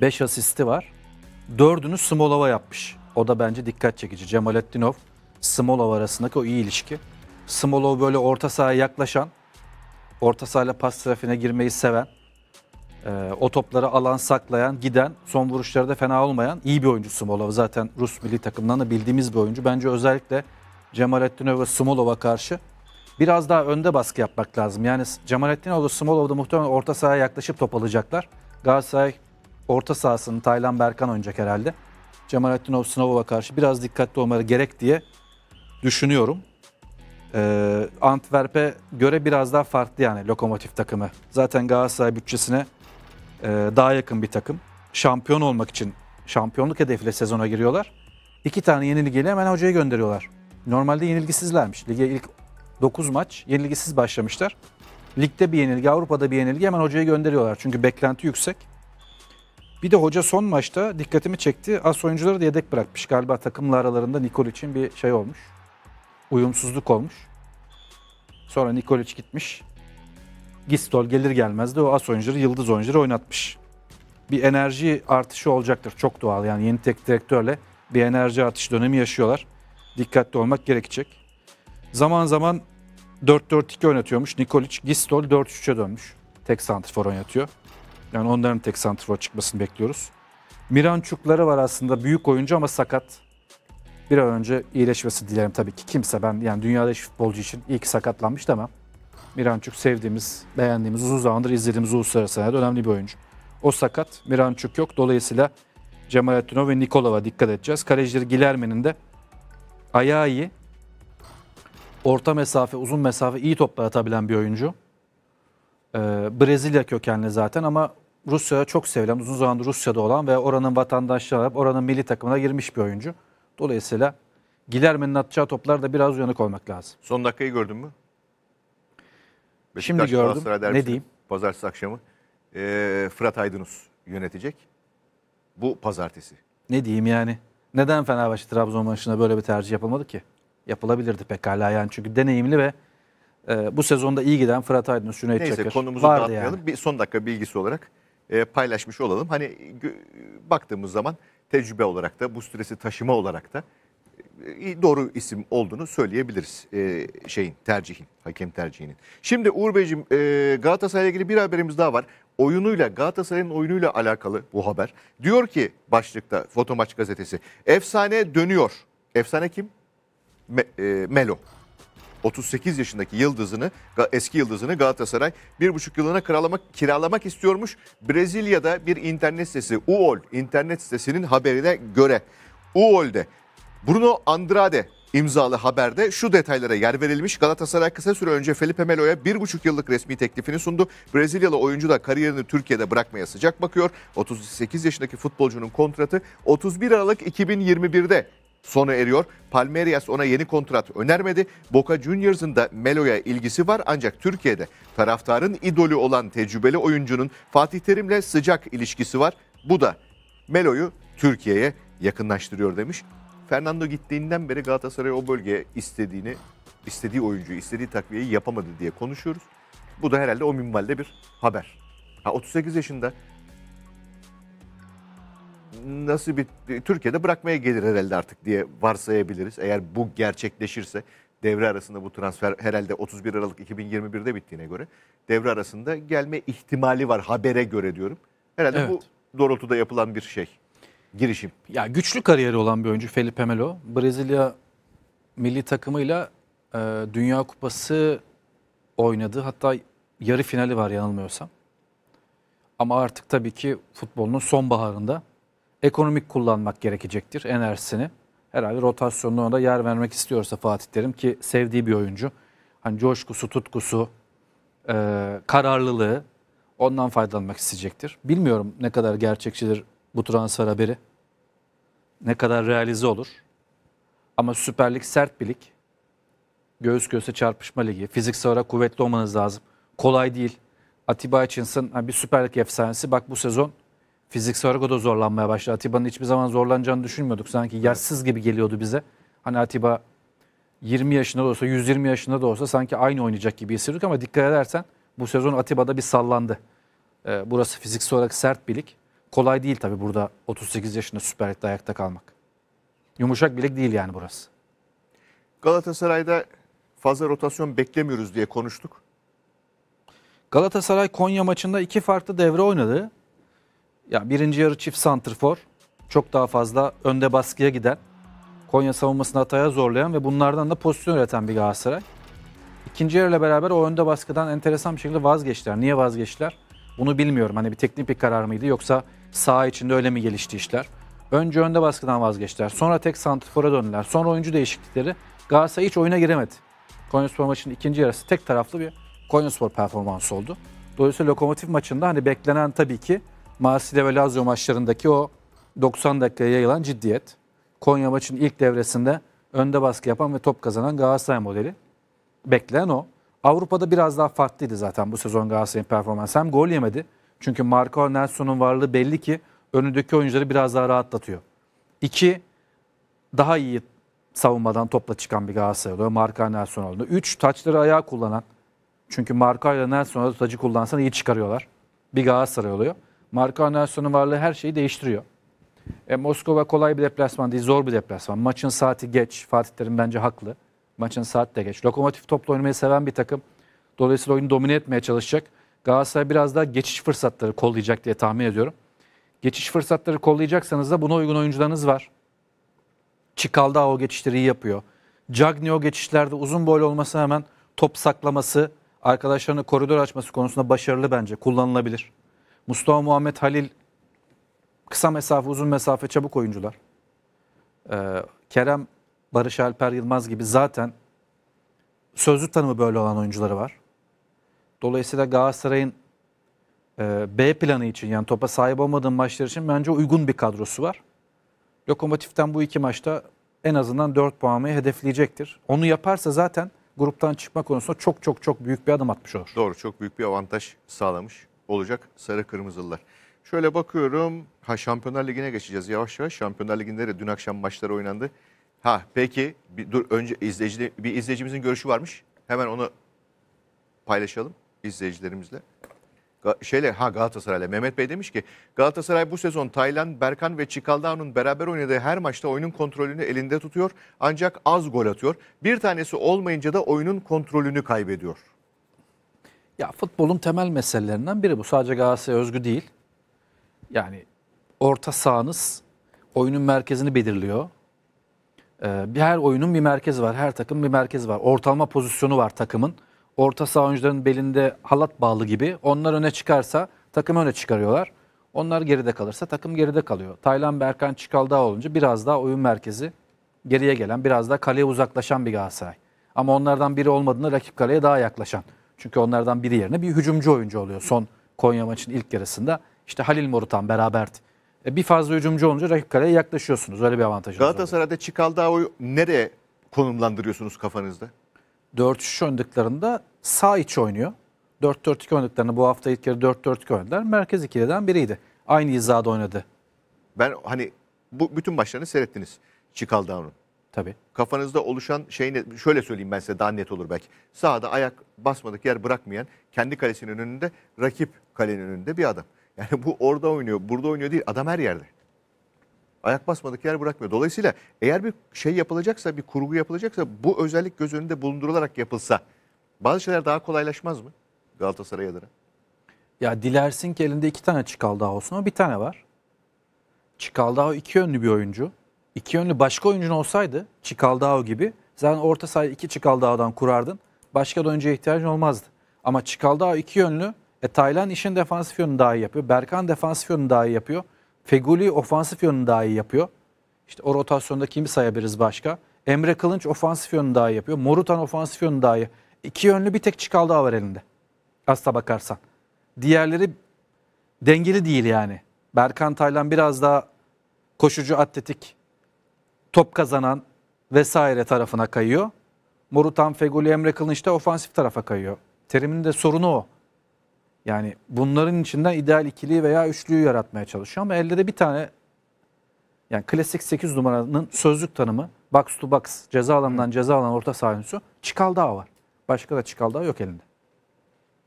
5 asisti var. dördünü Smolova yapmış. O da bence dikkat çekici. Cemal Ettinov, Smolov arasındaki o iyi ilişki. Smolov böyle orta sahaya yaklaşan, orta sahayla pas trafiğine girmeyi seven, e, o topları alan, saklayan, giden, son vuruşları da fena olmayan iyi bir oyuncu Smolov. Zaten Rus milli takımından da bildiğimiz bir oyuncu. Bence özellikle Cemalettinov ve Smolov'a karşı biraz daha önde baskı yapmak lazım. Yani Cemalettinov ve Smolov da muhtemelen orta sahaya yaklaşıp top alacaklar. Galatasaray orta sahasını Taylan Berkan oynayacak herhalde. Cemalettinov Smolova karşı biraz dikkatli olmaları gerek diye düşünüyorum. Ee, Antwerp'e göre biraz daha farklı yani lokomotif takımı. Zaten Galatasaray bütçesine e, daha yakın bir takım. Şampiyon olmak için şampiyonluk hedefiyle sezona giriyorlar. İki tane yenilgiyle hemen hocaya gönderiyorlar. Normalde yenilgisizlermiş. Lige ilk 9 maç yenilgisiz başlamışlar. Ligde bir yenilgi, Avrupa'da bir yenilgi hemen hocaya gönderiyorlar. Çünkü beklenti yüksek. Bir de hoca son maçta dikkatimi çekti. As oyuncuları da yedek bırakmış. Galiba takımla aralarında Nikol için bir şey olmuş uyumsuzluk olmuş. Sonra Nikolic gitmiş. Gistol gelir gelmez de o as oyuncuları yıldız oyuncuları oynatmış. Bir enerji artışı olacaktır. Çok doğal yani yeni tek direktörle bir enerji artış dönemi yaşıyorlar. Dikkatli olmak gerekecek. Zaman zaman 4-4-2 oynatıyormuş. Nikolic Gistol 4-3'e dönmüş. Tek santrfor oynatıyor. Yani onların tek santrfor çıkmasını bekliyoruz. Mirançukları var aslında büyük oyuncu ama sakat bir an önce iyileşmesi dilerim tabii ki. Kimse ben yani dünyada hiç futbolcu için iyi ki sakatlanmıştı ama Mirançuk sevdiğimiz, beğendiğimiz, uzun zamandır izlediğimiz uluslararası sahnede önemli bir oyuncu. O sakat, Mirançuk yok. Dolayısıyla Cemal Ettinov ve Nikolova dikkat edeceğiz. Kalecileri Gilerme'nin de ayağı iyi. Orta mesafe, uzun mesafe iyi toplar atabilen bir oyuncu. Ee, Brezilya kökenli zaten ama Rusya'ya çok sevilen, uzun zamandır Rusya'da olan ve oranın vatandaşları, oranın milli takımına girmiş bir oyuncu. Dolayısıyla Gilerme'nin atacağı toplar da biraz uyanık olmak lazım. Son dakikayı gördün mü? Beşiktaş Şimdi gördüm. ne diyeyim? Pazartesi akşamı e, Fırat Aydınus yönetecek. Bu pazartesi. Ne diyeyim yani? Neden Fenerbahçe Trabzon maçına böyle bir tercih yapılmadı ki? Yapılabilirdi pekala yani. Çünkü deneyimli ve e, bu sezonda iyi giden Fırat Aydınus, Cüneyt Neyse, Çakır. Neyse konumuzu dağıtmayalım. Yani. Bir son dakika bilgisi olarak e, paylaşmış olalım. Hani baktığımız zaman tecrübe olarak da bu stresi taşıma olarak da e, doğru isim olduğunu söyleyebiliriz e, şeyin tercihin hakem tercihinin. Şimdi Uğur Beyciğim e, Galatasaray'la ilgili bir haberimiz daha var. Oyunuyla Galatasaray'ın oyunuyla alakalı bu haber. Diyor ki başlıkta Fotomaç gazetesi efsane dönüyor. Efsane kim? Me, e, Melo. 38 yaşındaki yıldızını, eski yıldızını Galatasaray 1,5 yılına kiralamak, kiralamak istiyormuş. Brezilya'da bir internet sitesi UOL internet sitesinin haberine göre UOL'de Bruno Andrade imzalı haberde şu detaylara yer verilmiş. Galatasaray kısa süre önce Felipe Melo'ya 1,5 yıllık resmi teklifini sundu. Brezilyalı oyuncu da kariyerini Türkiye'de bırakmaya sıcak bakıyor. 38 yaşındaki futbolcunun kontratı 31 Aralık 2021'de sona eriyor. Palmeiras ona yeni kontrat önermedi. Boca Juniors'ın da Melo'ya ilgisi var ancak Türkiye'de taraftarın idolü olan tecrübeli oyuncunun Fatih Terim'le sıcak ilişkisi var. Bu da Melo'yu Türkiye'ye yakınlaştırıyor demiş. Fernando gittiğinden beri Galatasaray o bölgeye istediğini, istediği oyuncuyu, istediği takviyeyi yapamadı diye konuşuyoruz. Bu da herhalde o minvalde bir haber. Ha 38 yaşında nasıl bir Türkiye'de bırakmaya gelir herhalde artık diye varsayabiliriz. Eğer bu gerçekleşirse devre arasında bu transfer herhalde 31 Aralık 2021'de bittiğine göre devre arasında gelme ihtimali var habere göre diyorum. Herhalde evet. bu doğrultuda yapılan bir şey. Girişim. Ya güçlü kariyeri olan bir oyuncu Felipe Melo. Brezilya milli takımıyla e, Dünya Kupası oynadı. Hatta yarı finali var yanılmıyorsam. Ama artık tabii ki futbolun sonbaharında ekonomik kullanmak gerekecektir enerjisini. Herhalde rotasyonuna da yer vermek istiyorsa Fatih Terim ki sevdiği bir oyuncu. Hani coşkusu, tutkusu, e, kararlılığı ondan faydalanmak isteyecektir. Bilmiyorum ne kadar gerçekçidir bu transfer haberi. Ne kadar realize olur. Ama Süper Lig sert bir lig. Göğüs göğüse çarpışma ligi. Fiziksel olarak kuvvetli olmanız lazım. Kolay değil. Atiba Hutchinson bir Süper Lig efsanesi. Bak bu sezon Fiziksel olarak o da zorlanmaya başladı. Atiba'nın hiçbir zaman zorlanacağını düşünmüyorduk. Sanki yersiz gibi geliyordu bize. Hani Atiba 20 yaşında da olsa 120 yaşında da olsa sanki aynı oynayacak gibi hissediyorduk ama dikkat edersen bu sezon Atiba'da bir sallandı. Ee, burası fiziksel olarak sert bir lig. Kolay değil tabii burada 38 yaşında Süper Lig'de ayakta kalmak. Yumuşak bir lig değil yani burası. Galatasaray'da fazla rotasyon beklemiyoruz diye konuştuk. Galatasaray Konya maçında iki farklı devre oynadı. Ya birinci yarı çift santrfor. Çok daha fazla önde baskıya giden. Konya savunmasını hataya zorlayan ve bunlardan da pozisyon üreten bir Galatasaray. İkinci yarıyla beraber o önde baskıdan enteresan bir şekilde vazgeçtiler. Niye vazgeçtiler? Bunu bilmiyorum. Hani bir teknik bir karar mıydı yoksa saha içinde öyle mi gelişti işler? Önce önde baskıdan vazgeçtiler. Sonra tek santrfora döndüler. Sonra oyuncu değişiklikleri. Galatasaray hiç oyuna giremedi. Konyaspor maçının ikinci yarısı tek taraflı bir Konyaspor performansı oldu. Dolayısıyla Lokomotif maçında hani beklenen tabii ki Marsilya ve Lazio maçlarındaki o 90 dakikaya yayılan ciddiyet. Konya maçının ilk devresinde önde baskı yapan ve top kazanan Galatasaray modeli. Bekleyen o. Avrupa'da biraz daha farklıydı zaten bu sezon Galatasaray'ın performansı. Hem gol yemedi. Çünkü Marco Nelson'un varlığı belli ki önündeki oyuncuları biraz daha rahatlatıyor. İki, daha iyi savunmadan topla çıkan bir Galatasaray oluyor. Marco Nelson oldu. Üç, taçları ayağa kullanan. Çünkü Marco ile Nelson'a tacı kullansan iyi çıkarıyorlar. Bir Galatasaray oluyor. Marka Anderson'un varlığı her şeyi değiştiriyor. E, Moskova kolay bir deplasman değil, zor bir deplasman. Maçın saati geç. Fatih Terim bence haklı. Maçın saati de geç. Lokomotif topla oynamayı seven bir takım. Dolayısıyla oyunu domine etmeye çalışacak. Galatasaray biraz daha geçiş fırsatları kollayacak diye tahmin ediyorum. Geçiş fırsatları kollayacaksanız da buna uygun oyuncularınız var. Çikalda o geçişleri iyi yapıyor. Cagney o geçişlerde uzun boylu olmasına hemen top saklaması, arkadaşlarını koridor açması konusunda başarılı bence. Kullanılabilir. Mustafa Muhammed Halil kısa mesafe, uzun mesafe çabuk oyuncular. Ee, Kerem, Barış Alper Yılmaz gibi zaten sözlü tanımı böyle olan oyuncuları var. Dolayısıyla Galatasaray'ın e, B planı için yani topa sahip olmadığın maçlar için bence uygun bir kadrosu var. Lokomotif'ten bu iki maçta en azından 4 puanmayı hedefleyecektir. Onu yaparsa zaten gruptan çıkma konusunda çok çok çok büyük bir adım atmış olur. Doğru çok büyük bir avantaj sağlamış olacak sarı kırmızılılar. Şöyle bakıyorum. Ha Şampiyonlar Ligi'ne geçeceğiz yavaş yavaş. Şampiyonlar Ligi'nde de dün akşam maçlar oynandı. Ha peki bir, dur önce izleyici bir izleyicimizin görüşü varmış. Hemen onu paylaşalım izleyicilerimizle. Şöyle ha Galatasaray'la Mehmet Bey demiş ki Galatasaray bu sezon Taylan, Berkan ve Çikaldao'nun beraber oynadığı her maçta oyunun kontrolünü elinde tutuyor ancak az gol atıyor. Bir tanesi olmayınca da oyunun kontrolünü kaybediyor. Ya futbolun temel meselelerinden biri bu. Sadece Galatasaray özgü değil. Yani orta sahanız oyunun merkezini belirliyor. Ee, her oyunun bir merkezi var. Her takım bir merkezi var. Ortalama pozisyonu var takımın. Orta saha oyuncuların belinde halat bağlı gibi. Onlar öne çıkarsa takım öne çıkarıyorlar. Onlar geride kalırsa takım geride kalıyor. Taylan Berkan Çıkaldağ olunca biraz daha oyun merkezi geriye gelen, biraz daha kaleye uzaklaşan bir Galatasaray. Ama onlardan biri olmadığında rakip kaleye daha yaklaşan. Çünkü onlardan biri yerine bir hücumcu oyuncu oluyor. Son Konya maçının ilk yarısında işte Halil Morutan beraberdi. E bir fazla hücumcu olunca rakip kaleye yaklaşıyorsunuz. Öyle bir avantajınız var. Galatasaray'da Çikaldağ'ı nereye konumlandırıyorsunuz kafanızda? 4-3 oynadıklarında sağ iç oynuyor. 4-4-2 oynadıklarını bu hafta ilk kere 4-4-2 oynadılar. Merkez ikiliden biriydi. Aynı hizada oynadı. Ben hani bu bütün başlarını seyrettiniz Çikaldağ'ın. Tabii. Kafanızda oluşan şey ne? Şöyle söyleyeyim ben size daha net olur belki. Sağda ayak basmadık yer bırakmayan kendi kalesinin önünde rakip kalenin önünde bir adam. Yani bu orada oynuyor, burada oynuyor değil. Adam her yerde. Ayak basmadık yer bırakmıyor. Dolayısıyla eğer bir şey yapılacaksa, bir kurgu yapılacaksa bu özellik göz önünde bulundurularak yapılsa bazı şeyler daha kolaylaşmaz mı Galatasaray adına? Ya dilersin ki elinde iki tane Çikaldağ olsun ama bir tane var. Çikaldağ iki yönlü bir oyuncu. İki yönlü başka oyuncun olsaydı Çikaldao gibi zaten orta sahayı iki Çikaldao'dan kurardın. Başka da oyuncuya ihtiyacın olmazdı. Ama Çikaldao iki yönlü. E, Taylan işin defansif yönünü daha iyi yapıyor. Berkan defansif yönünü daha iyi yapıyor. Feguli ofansif yönünü daha iyi yapıyor. İşte o rotasyonda kimi sayabiliriz başka? Emre Kılınç ofansif yönünü daha iyi yapıyor. Morutan ofansif yönünü daha iyi. İki yönlü bir tek Çikaldao var elinde. Asla bakarsan. Diğerleri dengeli değil yani. Berkan Taylan biraz daha koşucu, atletik top kazanan vesaire tarafına kayıyor. Morutan, Fegoli, Emre Kılınç da ofansif tarafa kayıyor. Terim'in de sorunu o. Yani bunların içinden ideal ikiliyi veya üçlüyü yaratmaya çalışıyor ama elde de bir tane yani klasik 8 numaranın sözlük tanımı box to box ceza alanından ceza alan orta sahnesi. oyuncusu Çikaldağ var. Başka da Çikaldağ yok elinde.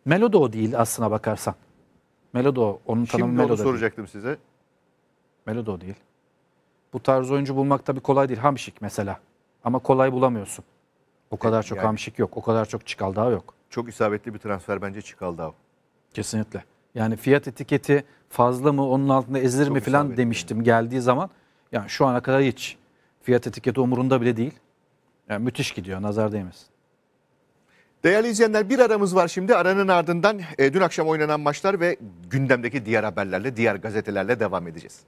Melo da o değil aslına bakarsan. Melo da o. Onun tanımı Şimdi Melo onu soracaktım değil. size. Melo da o değil. Bu tarz oyuncu bulmak tabii kolay değil. Hamşik mesela. Ama kolay bulamıyorsun. O kadar çok yani- Hamşik yok. O kadar çok Çikaldağ yok. Çok isabetli bir transfer bence Çikaldav. Kesinlikle. Yani fiyat etiketi fazla mı onun altında ezilir Çok mi falan isabetli. demiştim geldiği zaman. Yani şu ana kadar hiç fiyat etiketi umurunda bile değil. Yani müthiş gidiyor nazar değmesin. Değerli izleyenler bir aramız var şimdi. Aranın ardından e, dün akşam oynanan maçlar ve gündemdeki diğer haberlerle, diğer gazetelerle devam edeceğiz.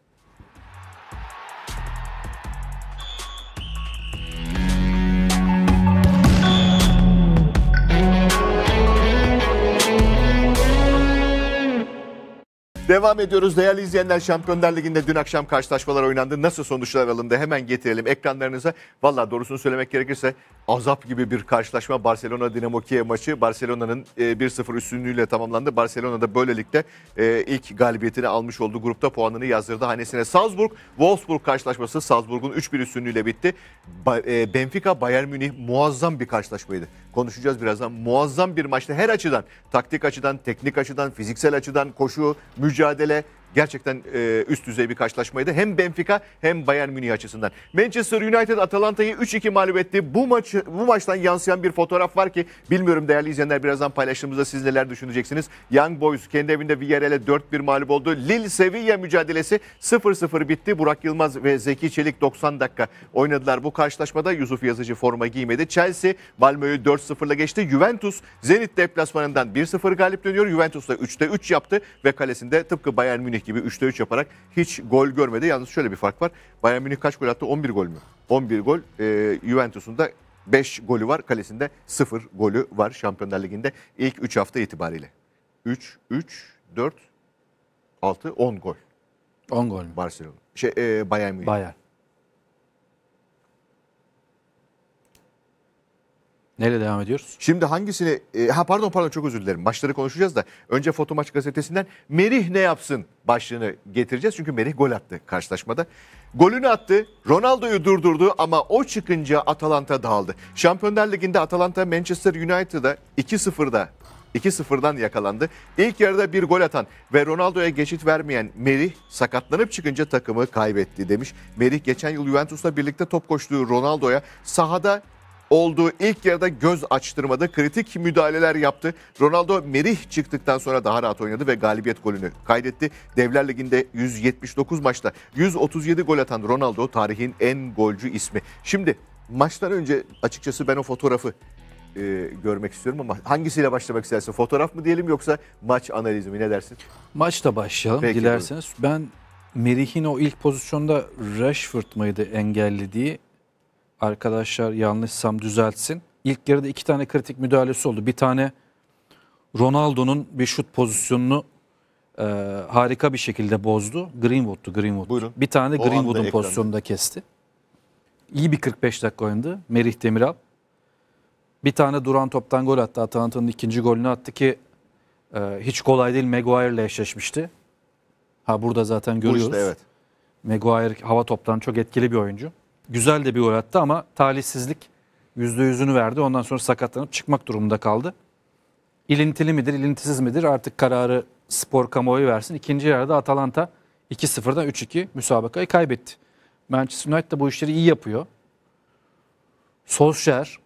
Devam ediyoruz. Değerli izleyenler Şampiyonlar Ligi'nde dün akşam karşılaşmalar oynandı. Nasıl sonuçlar alındı hemen getirelim ekranlarınıza. Valla doğrusunu söylemek gerekirse azap gibi bir karşılaşma Barcelona Dinamo Kiev maçı. Barcelona'nın 1-0 e, üstünlüğüyle tamamlandı. Barcelona da böylelikle e, ilk galibiyetini almış oldu. Grupta puanını yazdırdı hanesine. Salzburg Wolfsburg karşılaşması Salzburg'un 3-1 üstünlüğüyle bitti. E, Benfica Bayern Münih muazzam bir karşılaşmaydı konuşacağız birazdan. Muazzam bir maçta her açıdan, taktik açıdan, teknik açıdan, fiziksel açıdan, koşu, mücadele, gerçekten e, üst düzey bir karşılaşmaydı. Hem Benfica hem Bayern Münih açısından. Manchester United Atalanta'yı 3-2 mağlup etti. Bu maçı bu maçtan yansıyan bir fotoğraf var ki bilmiyorum değerli izleyenler birazdan paylaştığımızda siz neler düşüneceksiniz. Young Boys kendi evinde Villarreal'e 4-1 mağlup oldu. Lille Sevilla mücadelesi 0-0 bitti. Burak Yılmaz ve Zeki Çelik 90 dakika oynadılar bu karşılaşmada. Yusuf Yazıcı forma giymedi. Chelsea Malmö'yü 4-0'la geçti. Juventus Zenit deplasmanından 1-0 galip dönüyor. Juventus'la 3'te 3 yaptı ve kalesinde tıpkı Bayern Münih Münih gibi 3'te 3 yaparak hiç gol görmedi. Yalnız şöyle bir fark var. Bayern Münih kaç gol attı? 11 gol mü? 11 gol. E, Juventus'un da 5 golü var. Kalesinde 0 golü var Şampiyonlar Ligi'nde ilk 3 hafta itibariyle. 3, 3, 4, 6, 10 gol. 10 gol mü? Barcelona. Şey, e, Bayern Münih. Bayern. Neyle devam ediyoruz? Şimdi hangisini... E, ha pardon pardon çok özür dilerim. Maçları konuşacağız da önce Fotomaç gazetesinden Merih ne yapsın başlığını getireceğiz. Çünkü Merih gol attı karşılaşmada. Golünü attı, Ronaldo'yu durdurdu ama o çıkınca Atalanta dağıldı. Şampiyonlar Ligi'nde Atalanta Manchester United'a 2-0'da 2-0'dan yakalandı. İlk yarıda bir gol atan ve Ronaldo'ya geçit vermeyen Merih sakatlanıp çıkınca takımı kaybetti demiş. Merih geçen yıl Juventus'la birlikte top koştuğu Ronaldo'ya sahada olduğu ilk yarıda göz açtırmadı. Kritik müdahaleler yaptı. Ronaldo Merih çıktıktan sonra daha rahat oynadı ve galibiyet golünü kaydetti. Devler Ligi'nde 179 maçta 137 gol atan Ronaldo tarihin en golcü ismi. Şimdi maçtan önce açıkçası ben o fotoğrafı e, görmek istiyorum ama hangisiyle başlamak istersin? Fotoğraf mı diyelim yoksa maç analizi mi ne dersin? Maçta başlayalım Peki, dilerseniz. Buyurun. Ben Merih'in o ilk pozisyonda Rashford mıydı engellediği Arkadaşlar yanlışsam düzeltsin. İlk yarıda iki tane kritik müdahalesi oldu. Bir tane Ronaldo'nun bir şut pozisyonunu e, harika bir şekilde bozdu. Greenwood'tu Greenwood. Buyurun. Bir tane Greenwood'un pozisyonunda kesti. İyi bir 45 dakika oynadı Merih Demiral. Bir tane duran toptan gol attı. Atalanta'nın ikinci golünü attı ki e, hiç kolay değil Maguire'la eşleşmişti. Ha burada zaten görüyoruz. Bu işte, evet. Maguire hava toptan çok etkili bir oyuncu güzel de bir gol attı ama talihsizlik yüzde yüzünü verdi. Ondan sonra sakatlanıp çıkmak durumunda kaldı. İlintili midir, ilintisiz midir artık kararı spor kamuoyu versin. İkinci yarıda Atalanta 2-0'dan 3-2 müsabakayı kaybetti. Manchester United de bu işleri iyi yapıyor. Solskjaer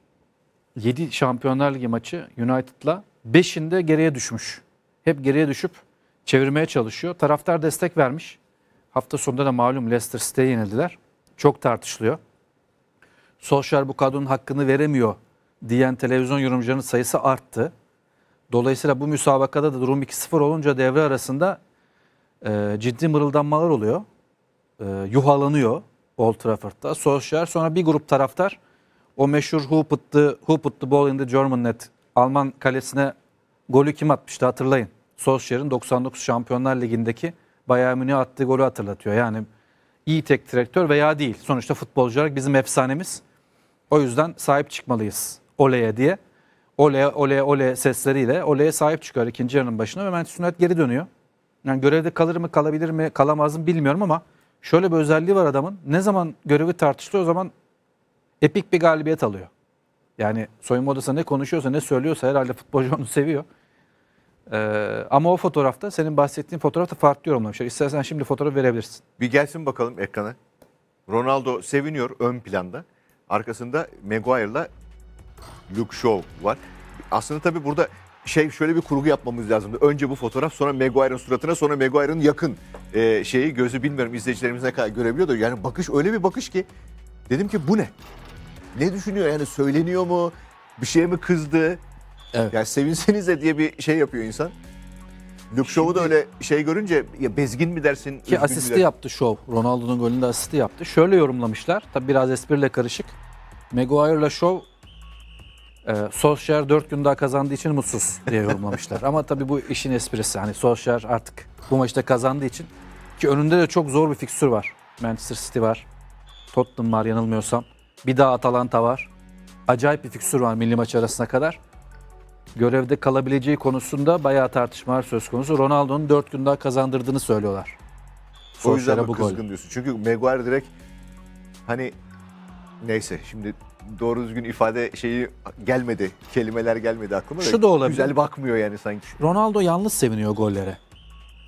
7 Şampiyonlar Ligi maçı United'la 5'inde geriye düşmüş. Hep geriye düşüp çevirmeye çalışıyor. Taraftar destek vermiş. Hafta sonunda da malum Leicester City'ye yenildiler çok tartışılıyor. Solskjaer bu kadronun hakkını veremiyor diyen televizyon yorumcularının sayısı arttı. Dolayısıyla bu müsabakada da durum 2-0 olunca devre arasında e, ciddi mırıldanmalar oluyor. E, yuhalanıyor Old Trafford'da. Solskjaer sonra bir grup taraftar o meşhur who put, the, who put the ball in the German net Alman kalesine golü kim atmıştı hatırlayın. Solskjaer'in 99 Şampiyonlar Ligi'ndeki Bayern Münih'e attığı golü hatırlatıyor. Yani iyi tek direktör veya değil. Sonuçta futbolcu olarak bizim efsanemiz. O yüzden sahip çıkmalıyız Ole'ye diye. Ole, ole, ole sesleriyle Ole'ye sahip çıkıyor ikinci yarının başına ve Manchester United geri dönüyor. Yani görevde kalır mı, kalabilir mi, kalamaz mı bilmiyorum ama şöyle bir özelliği var adamın. Ne zaman görevi tartışılıyor o zaman epik bir galibiyet alıyor. Yani soyunma odasında ne konuşuyorsa, ne söylüyorsa herhalde futbolcu onu seviyor. Ee, ama o fotoğrafta senin bahsettiğin fotoğrafta farklı yorumlamışlar. İstersen şimdi fotoğraf verebilirsin. Bir gelsin bakalım ekrana. Ronaldo seviniyor ön planda. Arkasında Maguire'la Luke Shaw var. Aslında tabii burada şey şöyle bir kurgu yapmamız lazım. Önce bu fotoğraf sonra Maguire'ın suratına sonra Maguire'ın yakın e, şeyi gözü bilmiyorum izleyicilerimiz ne kadar görebiliyor da yani bakış öyle bir bakış ki dedim ki bu ne? Ne düşünüyor yani söyleniyor mu? Bir şeye mi kızdı? Evet. Yani sevinseniz de diye bir şey yapıyor insan. Luke şovu da öyle şey görünce ya bezgin mi dersin? Ki asisti dersin. yaptı şov. Ronaldo'nun golünde asisti yaptı. Şöyle yorumlamışlar. Tabi biraz espriyle karışık. Maguire'la şov. e, Solskjaer 4 gün daha kazandığı için mutsuz diye yorumlamışlar. Ama tabi bu işin esprisi. Hani Solskjaer artık bu maçta kazandığı için ki önünde de çok zor bir fikstür var. Manchester City var. Tottenham var yanılmıyorsam. Bir daha Atalanta var. Acayip bir fikstür var milli maç arasına kadar görevde kalabileceği konusunda bayağı tartışmalar söz konusu. Ronaldo'nun 4 gün daha kazandırdığını söylüyorlar. O yüzden mi bu kızgın gol. diyorsun? Çünkü Maguire direkt hani neyse şimdi doğru düzgün ifade şeyi gelmedi. Kelimeler gelmedi aklıma. Şu da olabilir. Güzel bakmıyor yani sanki. Ronaldo yalnız seviniyor gollere.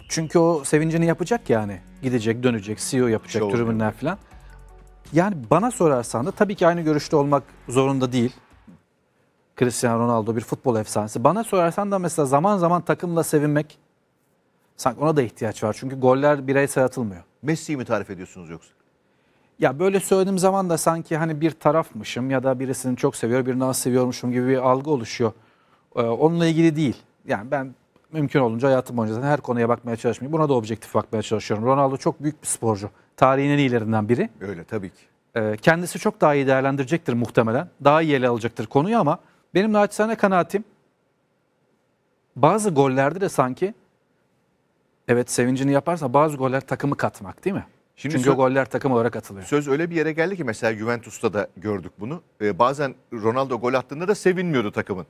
Çünkü o sevincini yapacak yani. Gidecek, dönecek, CEO yapacak, Show şey tribünler falan. Yani bana sorarsan da tabii ki aynı görüşte olmak zorunda değil. Cristiano Ronaldo bir futbol efsanesi. Bana sorarsan da mesela zaman zaman takımla sevinmek sanki ona da ihtiyaç var. Çünkü goller bireysel atılmıyor. Messi'yi mi tarif ediyorsunuz yoksa? Ya böyle söylediğim zaman da sanki hani bir tarafmışım ya da birisini çok seviyor, birini az seviyormuşum gibi bir algı oluşuyor. Ee, onunla ilgili değil. Yani ben mümkün olunca hayatım boyunca her konuya bakmaya çalışmayayım. Buna da objektif bakmaya çalışıyorum. Ronaldo çok büyük bir sporcu. Tarihin en iyilerinden biri. Öyle tabii ki. Ee, kendisi çok daha iyi değerlendirecektir muhtemelen. Daha iyi ele alacaktır konuyu ama benim naçizane kanaatim bazı gollerde de sanki evet sevincini yaparsa bazı goller takımı katmak değil mi? Şimdi Çünkü söz, goller takım olarak atılıyor. Söz öyle bir yere geldi ki mesela Juventus'ta da gördük bunu. Ee, bazen Ronaldo gol attığında da sevinmiyordu takımın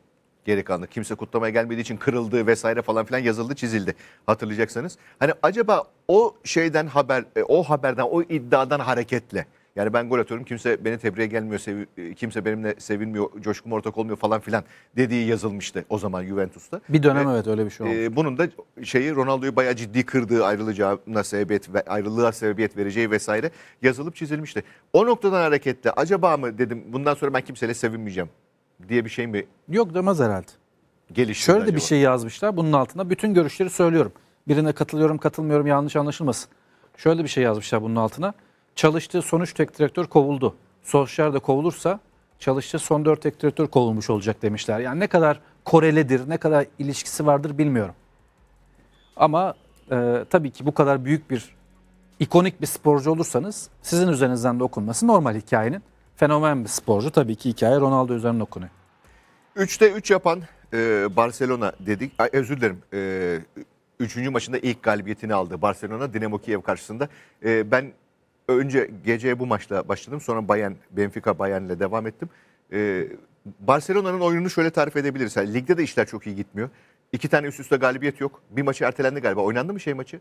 geri kalanı. Kimse kutlamaya gelmediği için kırıldı vesaire falan filan yazıldı çizildi hatırlayacaksanız. Hani acaba o şeyden haber, e, o haberden, o iddiadan hareketle yani ben gol atıyorum kimse beni tebriğe gelmiyor, e, kimse benimle sevinmiyor, coşkum ortak olmuyor falan filan dediği yazılmıştı o zaman Juventus'ta. Bir dönem Ve, evet öyle bir şey oldu. E, bunun da şeyi Ronaldo'yu bayağı ciddi kırdığı ayrılacağına sebebiyet ayrılığa sebebiyet vereceği vesaire yazılıp çizilmişti. O noktadan hareketle acaba mı dedim bundan sonra ben kimseyle sevinmeyeceğim diye bir şey mi? Yok demez herhalde. Gelişti Şöyle de acaba. bir şey yazmışlar bunun altında. Bütün görüşleri söylüyorum. Birine katılıyorum, katılmıyorum yanlış anlaşılmasın. Şöyle bir şey yazmışlar bunun altına çalıştığı sonuç 3 tek direktör kovuldu. Solskjaer de kovulursa çalıştığı son dört tek direktör kovulmuş olacak demişler. Yani ne kadar koreledir, ne kadar ilişkisi vardır bilmiyorum. Ama e, tabii ki bu kadar büyük bir ikonik bir sporcu olursanız sizin üzerinizden de okunması normal hikayenin. Fenomen bir sporcu tabii ki hikaye Ronaldo üzerinden okunuyor. 3'te 3 yapan e, Barcelona dedik. Ay, özür dilerim. E, üçüncü maçında ilk galibiyetini aldı Barcelona Dinamo Kiev karşısında. E, ben önce geceye bu maçla başladım. Sonra Bayern, Benfica ile devam ettim. Ee, Barcelona'nın oyununu şöyle tarif edebiliriz. Yani ligde de işler çok iyi gitmiyor. İki tane üst üste galibiyet yok. Bir maçı ertelendi galiba. Oynandı mı şey maçı?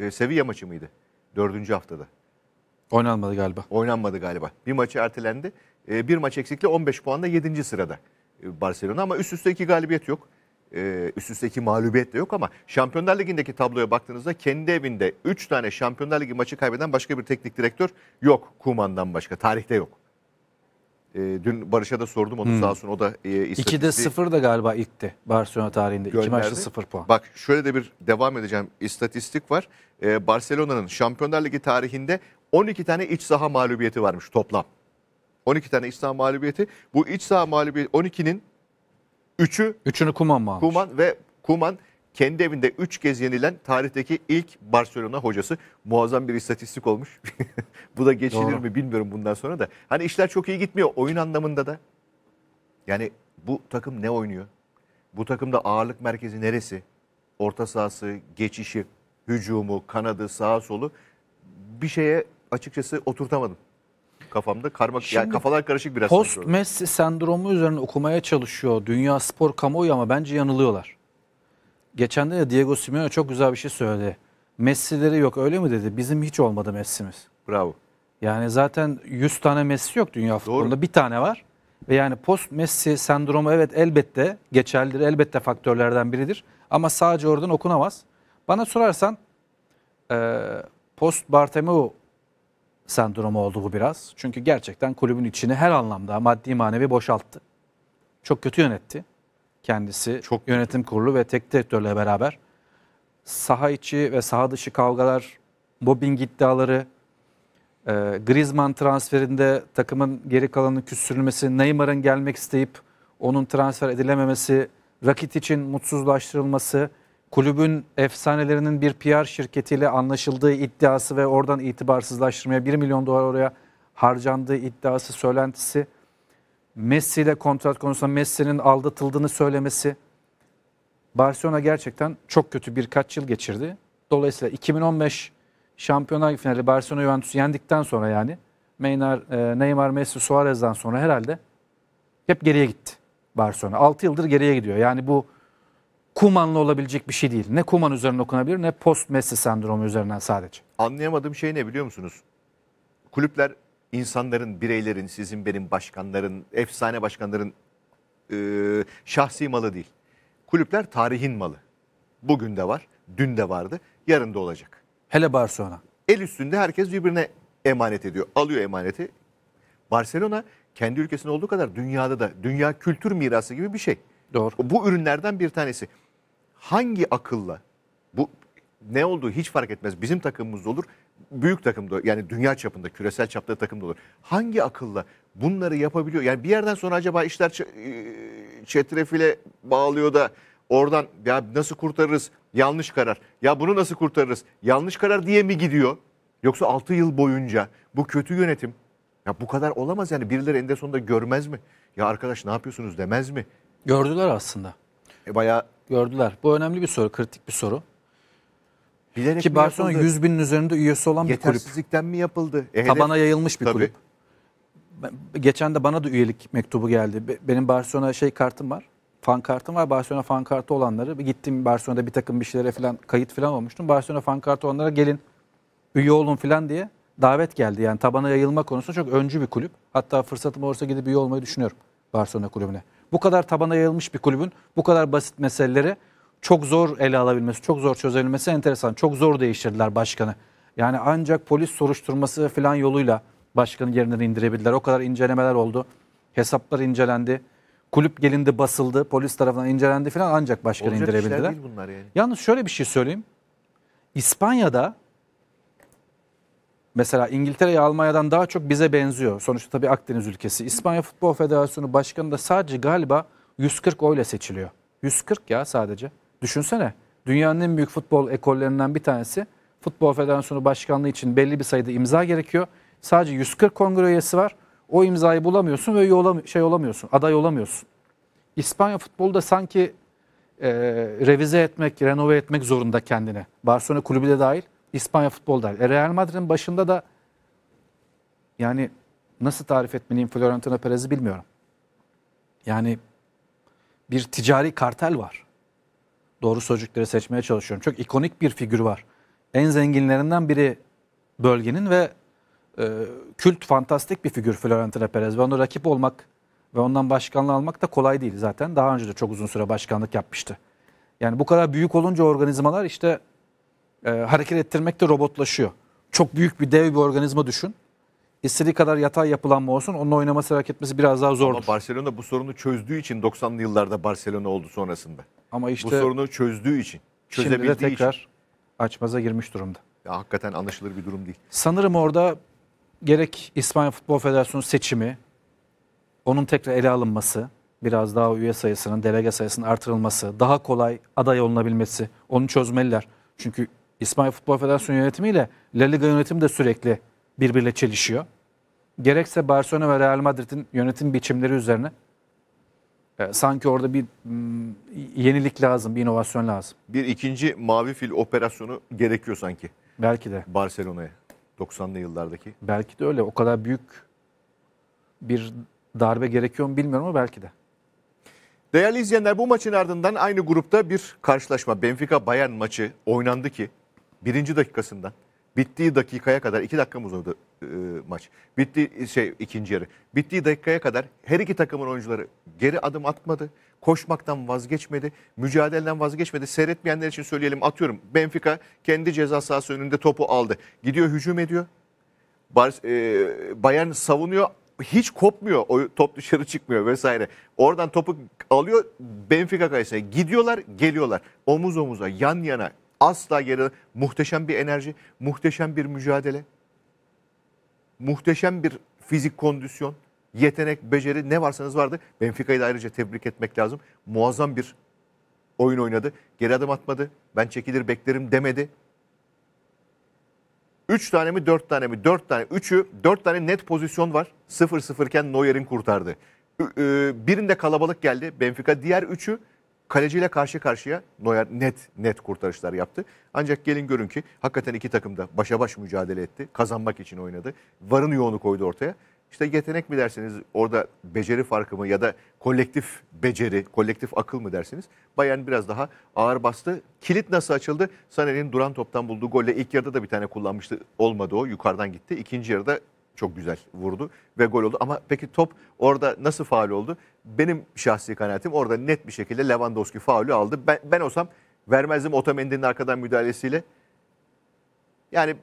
Ee, Sevilla maçı mıydı? Dördüncü haftada. Oynanmadı galiba. Oynanmadı galiba. Bir maçı ertelendi. Ee, bir maç eksikli, 15 puanla 7. sırada ee, Barcelona ama üst üste iki galibiyet yok e, üst üsteki mağlubiyet de yok ama Şampiyonlar Ligi'ndeki tabloya baktığınızda kendi evinde 3 tane Şampiyonlar Ligi maçı kaybeden başka bir teknik direktör yok Kuman'dan başka. Tarihte yok. E, dün Barış'a da sordum onu hmm. sağ olsun o da e, istatistiği... 2'de 0 da galiba ilkti Barcelona tarihinde. Gönderdi. 2 maçta 0 puan. Bak şöyle de bir devam edeceğim istatistik var. E, Barcelona'nın Şampiyonlar Ligi tarihinde 12 tane iç saha mağlubiyeti varmış toplam. 12 tane iç saha mağlubiyeti. Bu iç saha mağlubiyeti 12'nin Üçü Üçünü Kuman mı Kuman ve Kuman kendi evinde 3 kez yenilen tarihteki ilk Barcelona hocası. Muazzam bir istatistik olmuş. Bu da geçilir Doğru. mi bilmiyorum bundan sonra da. Hani işler çok iyi gitmiyor oyun anlamında da. Yani bu takım ne oynuyor? Bu takımda ağırlık merkezi neresi? Orta sahası, geçişi, hücumu, kanadı, sağa solu bir şeye açıkçası oturtamadım kafamda. Karmak, yani kafalar karışık biraz. Post Messi sendromu üzerine okumaya çalışıyor dünya spor kamuoyu ama bence yanılıyorlar. Geçen de Diego Simeone çok güzel bir şey söyledi. Messi'leri yok öyle mi dedi. Bizim hiç olmadı Messi'miz. Bravo. Yani zaten 100 tane Messi yok dünya futbolunda. Bir tane var. Ve yani post Messi sendromu evet elbette geçerlidir. Elbette faktörlerden biridir. Ama sadece oradan okunamaz. Bana sorarsan post Bartomeu sendromu oldu bu biraz. Çünkü gerçekten kulübün içini her anlamda maddi manevi boşalttı. Çok kötü yönetti kendisi Çok yönetim kurulu ve tek direktörle beraber. Saha içi ve saha dışı kavgalar, mobbing iddiaları, e, Griezmann transferinde takımın geri kalanının küstürülmesi, Neymar'ın gelmek isteyip onun transfer edilememesi, Rakit için mutsuzlaştırılması, kulübün efsanelerinin bir PR şirketiyle anlaşıldığı iddiası ve oradan itibarsızlaştırmaya 1 milyon dolar oraya harcandığı iddiası, söylentisi, Messi ile kontrat konusunda Messi'nin aldatıldığını söylemesi. Barcelona gerçekten çok kötü birkaç yıl geçirdi. Dolayısıyla 2015 Şampiyonlar finali Barcelona Juventus'u yendikten sonra yani Neymar, e, Neymar Messi, Suarez'dan sonra herhalde hep geriye gitti Barcelona. 6 yıldır geriye gidiyor. Yani bu Kumanlı olabilecek bir şey değil. Ne Kuman üzerine okunabilir ne post Messi sendromu üzerinden sadece. Anlayamadığım şey ne biliyor musunuz? Kulüpler insanların, bireylerin, sizin benim başkanların, efsane başkanların e, şahsi malı değil. Kulüpler tarihin malı. Bugün de var, dün de vardı, yarın da olacak. Hele Barcelona. El üstünde herkes birbirine emanet ediyor. Alıyor emaneti. Barcelona kendi ülkesinde olduğu kadar dünyada da dünya kültür mirası gibi bir şey. Doğru. Bu ürünlerden bir tanesi hangi akılla bu ne olduğu hiç fark etmez. Bizim takımımızda olur, büyük takımda yani dünya çapında, küresel çapta takımda olur. Hangi akılla bunları yapabiliyor? Yani bir yerden sonra acaba işler e, çetrefile bağlıyor da oradan ya nasıl kurtarırız? Yanlış karar. Ya bunu nasıl kurtarırız? Yanlış karar diye mi gidiyor? Yoksa 6 yıl boyunca bu kötü yönetim ya bu kadar olamaz yani birileri eninde sonunda görmez mi? Ya arkadaş ne yapıyorsunuz demez mi? Gördüler aslında. E bayağı Gördüler. Bu önemli bir soru, kritik bir soru. Bilerek Ki Barcelona yapıldı? 100 binin üzerinde üyesi olan bir kulüp. Yetersizlikten mi yapıldı? E, hedef- Tabana yayılmış bir Tabii. kulüp. Geçen de bana da üyelik mektubu geldi. Benim Barcelona şey kartım var. Fan kartım var. Barcelona fan kartı olanları. bir Gittim Barcelona'da bir takım bir şeylere falan kayıt falan olmuştum. Barcelona fan kartı olanlara gelin üye olun falan diye davet geldi. Yani tabana yayılma konusunda çok öncü bir kulüp. Hatta fırsatım olursa gidip üye olmayı düşünüyorum Barcelona kulübüne bu kadar tabana yayılmış bir kulübün bu kadar basit meseleleri çok zor ele alabilmesi, çok zor çözebilmesi enteresan. Çok zor değiştirdiler başkanı. Yani ancak polis soruşturması falan yoluyla başkanı yerinden indirebildiler. O kadar incelemeler oldu. Hesaplar incelendi. Kulüp gelindi basıldı. Polis tarafından incelendi falan ancak başkanı Olacak indirebildiler. Olacak bunlar yani. Yalnız şöyle bir şey söyleyeyim. İspanya'da Mesela İngiltere'ye Almanya'dan daha çok bize benziyor. Sonuçta tabii Akdeniz ülkesi. İspanya Futbol Federasyonu Başkanı da sadece galiba 140 oyla seçiliyor. 140 ya sadece. Düşünsene. Dünyanın en büyük futbol ekollerinden bir tanesi. Futbol Federasyonu Başkanlığı için belli bir sayıda imza gerekiyor. Sadece 140 kongre üyesi var. O imzayı bulamıyorsun ve yola şey olamıyorsun, aday olamıyorsun. İspanya futbolu da sanki e, revize etmek, renove etmek zorunda kendini. Barcelona kulübü de dahil. İspanya futbol der. E, Real Madrid'in başında da yani nasıl tarif etmeliyim Florentino Perez'i bilmiyorum. Yani bir ticari kartel var. Doğru sözcükleri seçmeye çalışıyorum. Çok ikonik bir figür var. En zenginlerinden biri bölgenin ve e, kült fantastik bir figür Florentino Perez. Ve onun rakip olmak ve ondan başkanlığı almak da kolay değil zaten. Daha önce de çok uzun süre başkanlık yapmıştı. Yani bu kadar büyük olunca organizmalar işte e, hareket ettirmek de robotlaşıyor. Çok büyük bir dev bir organizma düşün. İstediği kadar yatay yapılanma olsun onun oynaması hareket etmesi biraz daha zordur. Ama Barcelona bu sorunu çözdüğü için 90'lı yıllarda Barcelona oldu sonrasında. Ama işte bu sorunu çözdüğü için, çözebildiği şimdi de tekrar için. açmaza girmiş durumda. Ya hakikaten anlaşılır bir durum değil. Sanırım orada gerek İspanya Futbol Federasyonu seçimi, onun tekrar ele alınması, biraz daha üye sayısının, delege sayısının artırılması, daha kolay aday olunabilmesi, onu çözmeliler. Çünkü İspanya Futbol Federasyonu yönetimiyle La Liga yönetimi de sürekli birbirle çelişiyor. Gerekse Barcelona ve Real Madrid'in yönetim biçimleri üzerine e, sanki orada bir m, hmm, yenilik lazım, bir inovasyon lazım. Bir ikinci mavi fil operasyonu gerekiyor sanki. Belki de. Barcelona'ya 90'lı yıllardaki. Belki de öyle. O kadar büyük bir darbe gerekiyor mu bilmiyorum ama belki de. Değerli izleyenler bu maçın ardından aynı grupta bir karşılaşma Benfica Bayern maçı oynandı ki birinci dakikasından bittiği dakikaya kadar iki dakika mı uzadı e, maç? Bitti e, şey ikinci yarı. Bittiği dakikaya kadar her iki takımın oyuncuları geri adım atmadı. Koşmaktan vazgeçmedi. Mücadeleden vazgeçmedi. Seyretmeyenler için söyleyelim atıyorum. Benfica kendi ceza sahası önünde topu aldı. Gidiyor hücum ediyor. Bar, e, Bayern savunuyor. Hiç kopmuyor. O top dışarı çıkmıyor vesaire. Oradan topu alıyor Benfica kayısına. Gidiyorlar, geliyorlar. Omuz omuza, yan yana Asla geri. muhteşem bir enerji, muhteşem bir mücadele, muhteşem bir fizik kondisyon, yetenek, beceri ne varsanız vardı. Benfica'yı da ayrıca tebrik etmek lazım. Muazzam bir oyun oynadı. Geri adım atmadı. Ben çekilir beklerim demedi. Üç tane mi dört tane mi? Dört tane. Üçü dört tane net pozisyon var. Sıfır sıfırken Neuer'in kurtardı. E, birinde kalabalık geldi Benfica. Diğer üçü Kaleciyle karşı karşıya Noyer net net kurtarışlar yaptı. Ancak gelin görün ki hakikaten iki takım da başa baş mücadele etti. Kazanmak için oynadı. Varın yoğunu koydu ortaya. İşte yetenek mi dersiniz orada beceri farkı mı ya da kolektif beceri, kolektif akıl mı dersiniz? Bayern biraz daha ağır bastı. Kilit nasıl açıldı? Sané'nin duran toptan bulduğu golle ilk yarıda da bir tane kullanmıştı. Olmadı o yukarıdan gitti. İkinci yarıda çok güzel vurdu ve gol oldu. Ama peki top orada nasıl faal oldu? benim şahsi kanaatim orada net bir şekilde Lewandowski faulü aldı. Ben, ben olsam vermezdim Otamendi'nin arkadan müdahalesiyle. Yani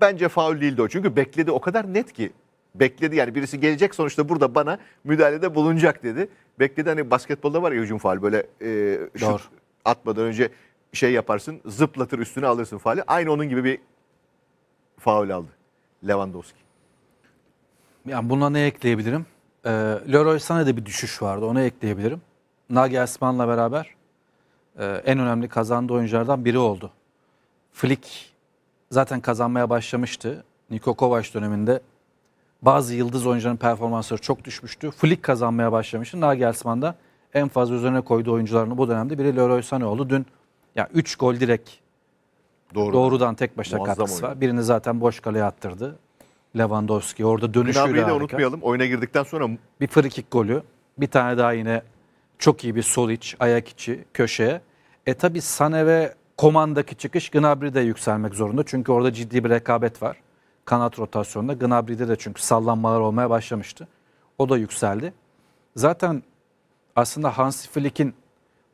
bence faul değildi o. Çünkü bekledi o kadar net ki. Bekledi yani birisi gelecek sonuçta burada bana müdahalede bulunacak dedi. Bekledi hani basketbolda var ya hücum faul böyle e, şut Doğru. atmadan önce şey yaparsın zıplatır üstüne alırsın faali. Aynı onun gibi bir faul aldı Lewandowski. Yani buna ne ekleyebilirim? E, Leroy Sana'da bir düşüş vardı. Onu ekleyebilirim. Nagelsmann'la beraber e, en önemli kazandığı oyunculardan biri oldu. Flick zaten kazanmaya başlamıştı. Niko Kovac döneminde bazı yıldız oyuncuların performansları çok düşmüştü. Flick kazanmaya başlamıştı. Nagelsmann da en fazla üzerine koyduğu oyuncularını bu dönemde biri Leroy Sané oldu. Dün ya 3 gol direkt Doğru. doğrudan tek başına Muazzam katkısı oyun. var. Birini zaten boş kaleye attırdı. Lewandowski. Orada dönüşüyle Gnabry'i de unutmayalım. Oyuna girdikten sonra Bir frikik golü. Bir tane daha yine çok iyi bir sol iç, ayak içi, köşeye. E tabi Sane ve komandaki çıkış Gnabry de yükselmek zorunda. Çünkü orada ciddi bir rekabet var. Kanat rotasyonunda. Gnabry'de de çünkü sallanmalar olmaya başlamıştı. O da yükseldi. Zaten aslında Hans Flick'in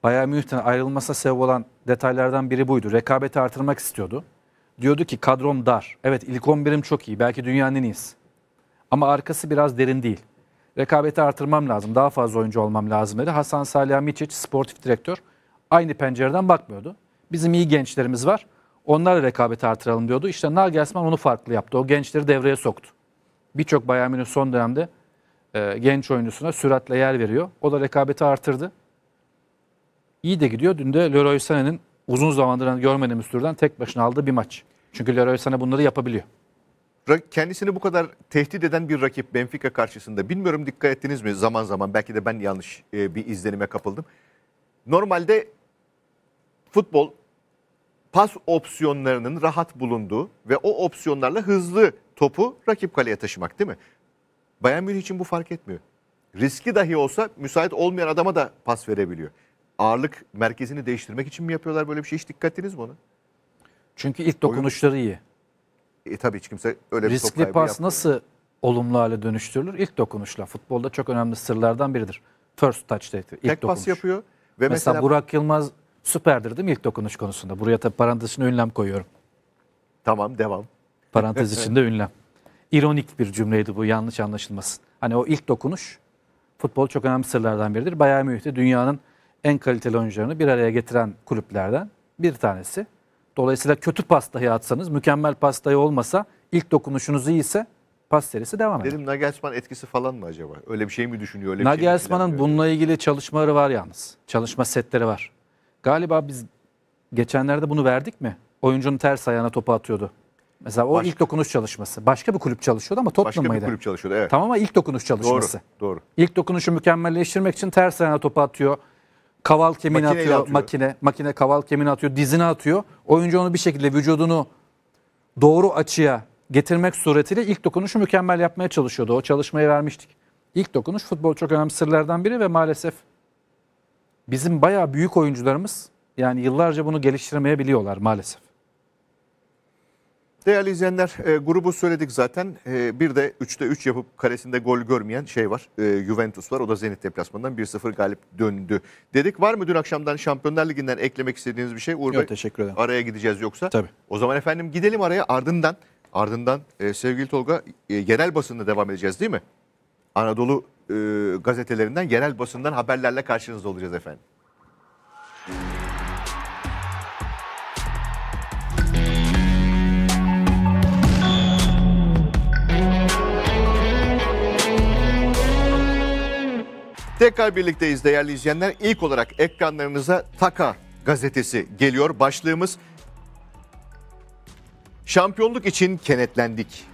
Bayern Münih'ten ayrılmasına sebep olan detaylardan biri buydu. Rekabeti artırmak istiyordu diyordu ki kadrom dar. Evet ilk 11'im çok iyi. Belki dünyanın en iyisi. Ama arkası biraz derin değil. Rekabeti artırmam lazım. Daha fazla oyuncu olmam lazım dedi. Hasan Salih Miçic sportif direktör aynı pencereden bakmıyordu. Bizim iyi gençlerimiz var. Onlarla rekabeti artıralım diyordu. İşte Nagelsmann onu farklı yaptı. O gençleri devreye soktu. Birçok Bayern Münih son dönemde e, genç oyuncusuna süratle yer veriyor. O da rekabeti artırdı. İyi de gidiyor. Dün de Leroy Sané'nin uzun zamandır hani görmediğimiz türden tek başına aldığı bir maç. Çünkü Leroy sana bunları yapabiliyor. Kendisini bu kadar tehdit eden bir rakip Benfica karşısında bilmiyorum dikkat ettiniz mi zaman zaman belki de ben yanlış e, bir izlenime kapıldım. Normalde futbol pas opsiyonlarının rahat bulunduğu ve o opsiyonlarla hızlı topu rakip kaleye taşımak değil mi? Bayern Münih için bu fark etmiyor. Riski dahi olsa müsait olmayan adama da pas verebiliyor ağırlık merkezini değiştirmek için mi yapıyorlar böyle bir şey? Hiç dikkat ettiniz mi ona? Çünkü ilk dokunuşları iyi. E, tabii hiç kimse öyle Riskli bir top pas nasıl olumlu hale dönüştürülür? İlk dokunuşla. Futbolda çok önemli sırlardan biridir. First touch dedi. İlk Tek dokunuş. pas yapıyor. Ve mesela, mesela Burak Yılmaz süperdir değil mi ilk dokunuş konusunda? Buraya tabii parantez içinde ünlem koyuyorum. Tamam devam. Parantez içinde ünlem. İronik bir cümleydi bu yanlış anlaşılmasın. Hani o ilk dokunuş futbol çok önemli sırlardan biridir. Bayağı Münih dünyanın en kaliteli oyuncularını bir araya getiren kulüplerden bir tanesi. Dolayısıyla kötü pastayı atsanız, mükemmel pastayı olmasa ilk dokunuşunuz iyi ise pas serisi devam eder. Dedim Nagelsmann etkisi falan mı acaba? Öyle bir şey mi düşünüyor? Şey Nagelsmann'ın şey bununla ilgili çalışmaları var yalnız. Çalışma setleri var. Galiba biz geçenlerde bunu verdik mi? Oyuncunun ters ayağına topu atıyordu. Mesela o Başka. ilk dokunuş çalışması. Başka bir kulüp çalışıyordu ama Tottenham'ıydı. Başka bir kulüp çalışıyordu evet. Tamam ama ilk dokunuş çalışması. Doğru, doğru. İlk dokunuşu mükemmelleştirmek için ters ayağına topu atıyor kaval kemiğini atıyor, atıyor makine. Makine kaval kemiğini atıyor, dizini atıyor. Oyuncu onu bir şekilde vücudunu doğru açıya getirmek suretiyle ilk dokunuşu mükemmel yapmaya çalışıyordu. O çalışmayı vermiştik. İlk dokunuş futbol çok önemli sırlardan biri ve maalesef bizim bayağı büyük oyuncularımız yani yıllarca bunu geliştiremeyebiliyorlar maalesef. Değerli izleyenler e, grubu söyledik zaten. E, bir de 3'te 3 yapıp karesinde gol görmeyen şey var. E, Juventus var. O da Zenit deplasmanından 1-0 galip döndü. Dedik var mı dün akşamdan Şampiyonlar Ligi'nden eklemek istediğiniz bir şey? Uğur Yok, Bey, teşekkür ederim. Araya gideceğiz yoksa. Tabii. O zaman efendim gidelim araya ardından ardından e, sevgili Tolga e, yerel basında devam edeceğiz değil mi? Anadolu e, gazetelerinden yerel basından haberlerle karşınızda olacağız efendim. Tekrar birlikteyiz değerli izleyenler. İlk olarak ekranlarınıza Taka gazetesi geliyor. Başlığımız Şampiyonluk için kenetlendik.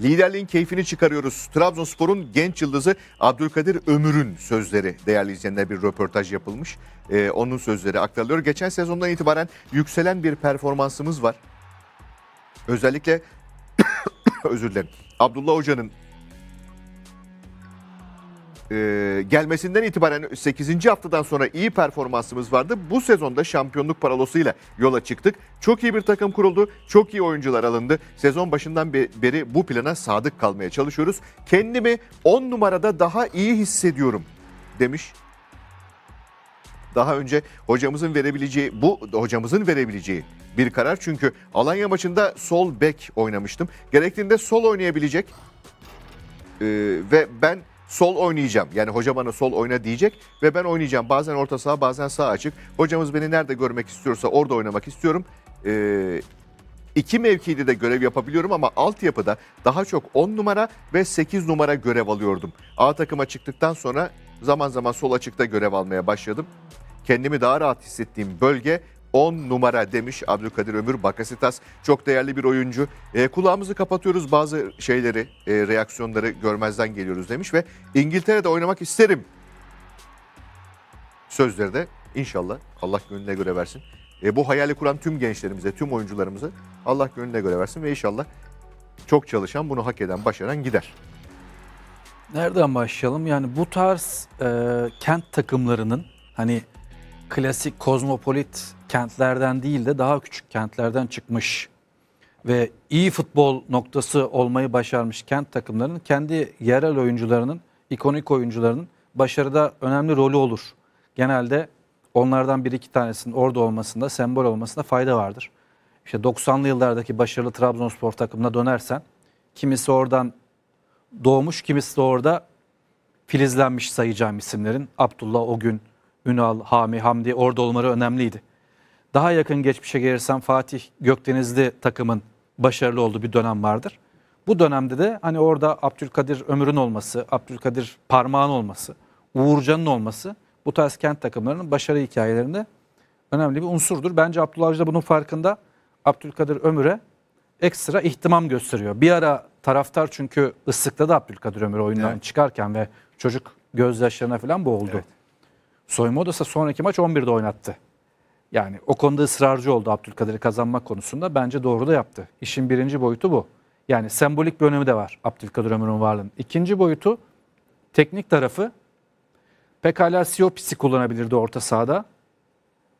Liderliğin keyfini çıkarıyoruz. Trabzonspor'un genç yıldızı Abdülkadir Ömür'ün sözleri değerli izleyenler bir röportaj yapılmış. Ee, onun sözleri aktarılıyor. Geçen sezondan itibaren yükselen bir performansımız var. Özellikle özür dilerim. Abdullah Hoca'nın e, gelmesinden itibaren 8. haftadan sonra iyi performansımız vardı. Bu sezonda şampiyonluk paralosuyla yola çıktık. Çok iyi bir takım kuruldu. Çok iyi oyuncular alındı. Sezon başından beri bu plana sadık kalmaya çalışıyoruz. Kendimi 10 numarada daha iyi hissediyorum demiş daha önce hocamızın verebileceği bu hocamızın verebileceği bir karar. Çünkü Alanya maçında sol bek oynamıştım. Gerektiğinde sol oynayabilecek ee, ve ben sol oynayacağım. Yani hoca bana sol oyna diyecek ve ben oynayacağım. Bazen orta saha bazen sağ açık. Hocamız beni nerede görmek istiyorsa orada oynamak istiyorum. Ee, iki mevkide de görev yapabiliyorum ama altyapıda daha çok 10 numara ve 8 numara görev alıyordum. A takıma çıktıktan sonra zaman zaman sol açıkta görev almaya başladım. Kendimi daha rahat hissettiğim bölge 10 numara demiş Abdülkadir Ömür Bakasitas. Çok değerli bir oyuncu. E, kulağımızı kapatıyoruz bazı şeyleri, e, reaksiyonları görmezden geliyoruz demiş ve İngiltere'de oynamak isterim. Sözleri de inşallah Allah gönlüne göre versin. E, bu hayali kuran tüm gençlerimize, tüm oyuncularımızı Allah gönlüne göre versin ve inşallah çok çalışan, bunu hak eden, başaran gider. Nereden başlayalım? Yani bu tarz e, kent takımlarının hani klasik kozmopolit kentlerden değil de daha küçük kentlerden çıkmış ve iyi futbol noktası olmayı başarmış kent takımlarının kendi yerel oyuncularının, ikonik oyuncularının başarıda önemli rolü olur. Genelde onlardan bir iki tanesinin orada olmasında, sembol olmasında fayda vardır. İşte 90'lı yıllardaki başarılı Trabzonspor takımına dönersen kimisi oradan doğmuş, kimisi de orada filizlenmiş sayacağım isimlerin. Abdullah o gün Ünal, Hami, Hamdi orada olmaları önemliydi. Daha yakın geçmişe gelirsem Fatih Gökdenizli takımın başarılı olduğu bir dönem vardır. Bu dönemde de hani orada Abdülkadir Ömür'ün olması, Abdülkadir Parmağ'ın olması, Uğurcan'ın olması bu tarz kent takımlarının başarı hikayelerinde önemli bir unsurdur. Bence Abdullah Avcı da bunun farkında Abdülkadir Ömür'e ekstra ihtimam gösteriyor. Bir ara taraftar çünkü ıslıkladı Abdülkadir Ömür oyundan evet. çıkarken ve çocuk gözyaşlarına falan boğuldu. Evet. Soyunma odası sonraki maç 11'de oynattı. Yani o konuda ısrarcı oldu Abdülkadir'i kazanmak konusunda. Bence doğru da yaptı. İşin birinci boyutu bu. Yani sembolik bir önemi de var Abdülkadir Ömür'ün varlığının. İkinci boyutu teknik tarafı pekala Siopis'i kullanabilirdi orta sahada.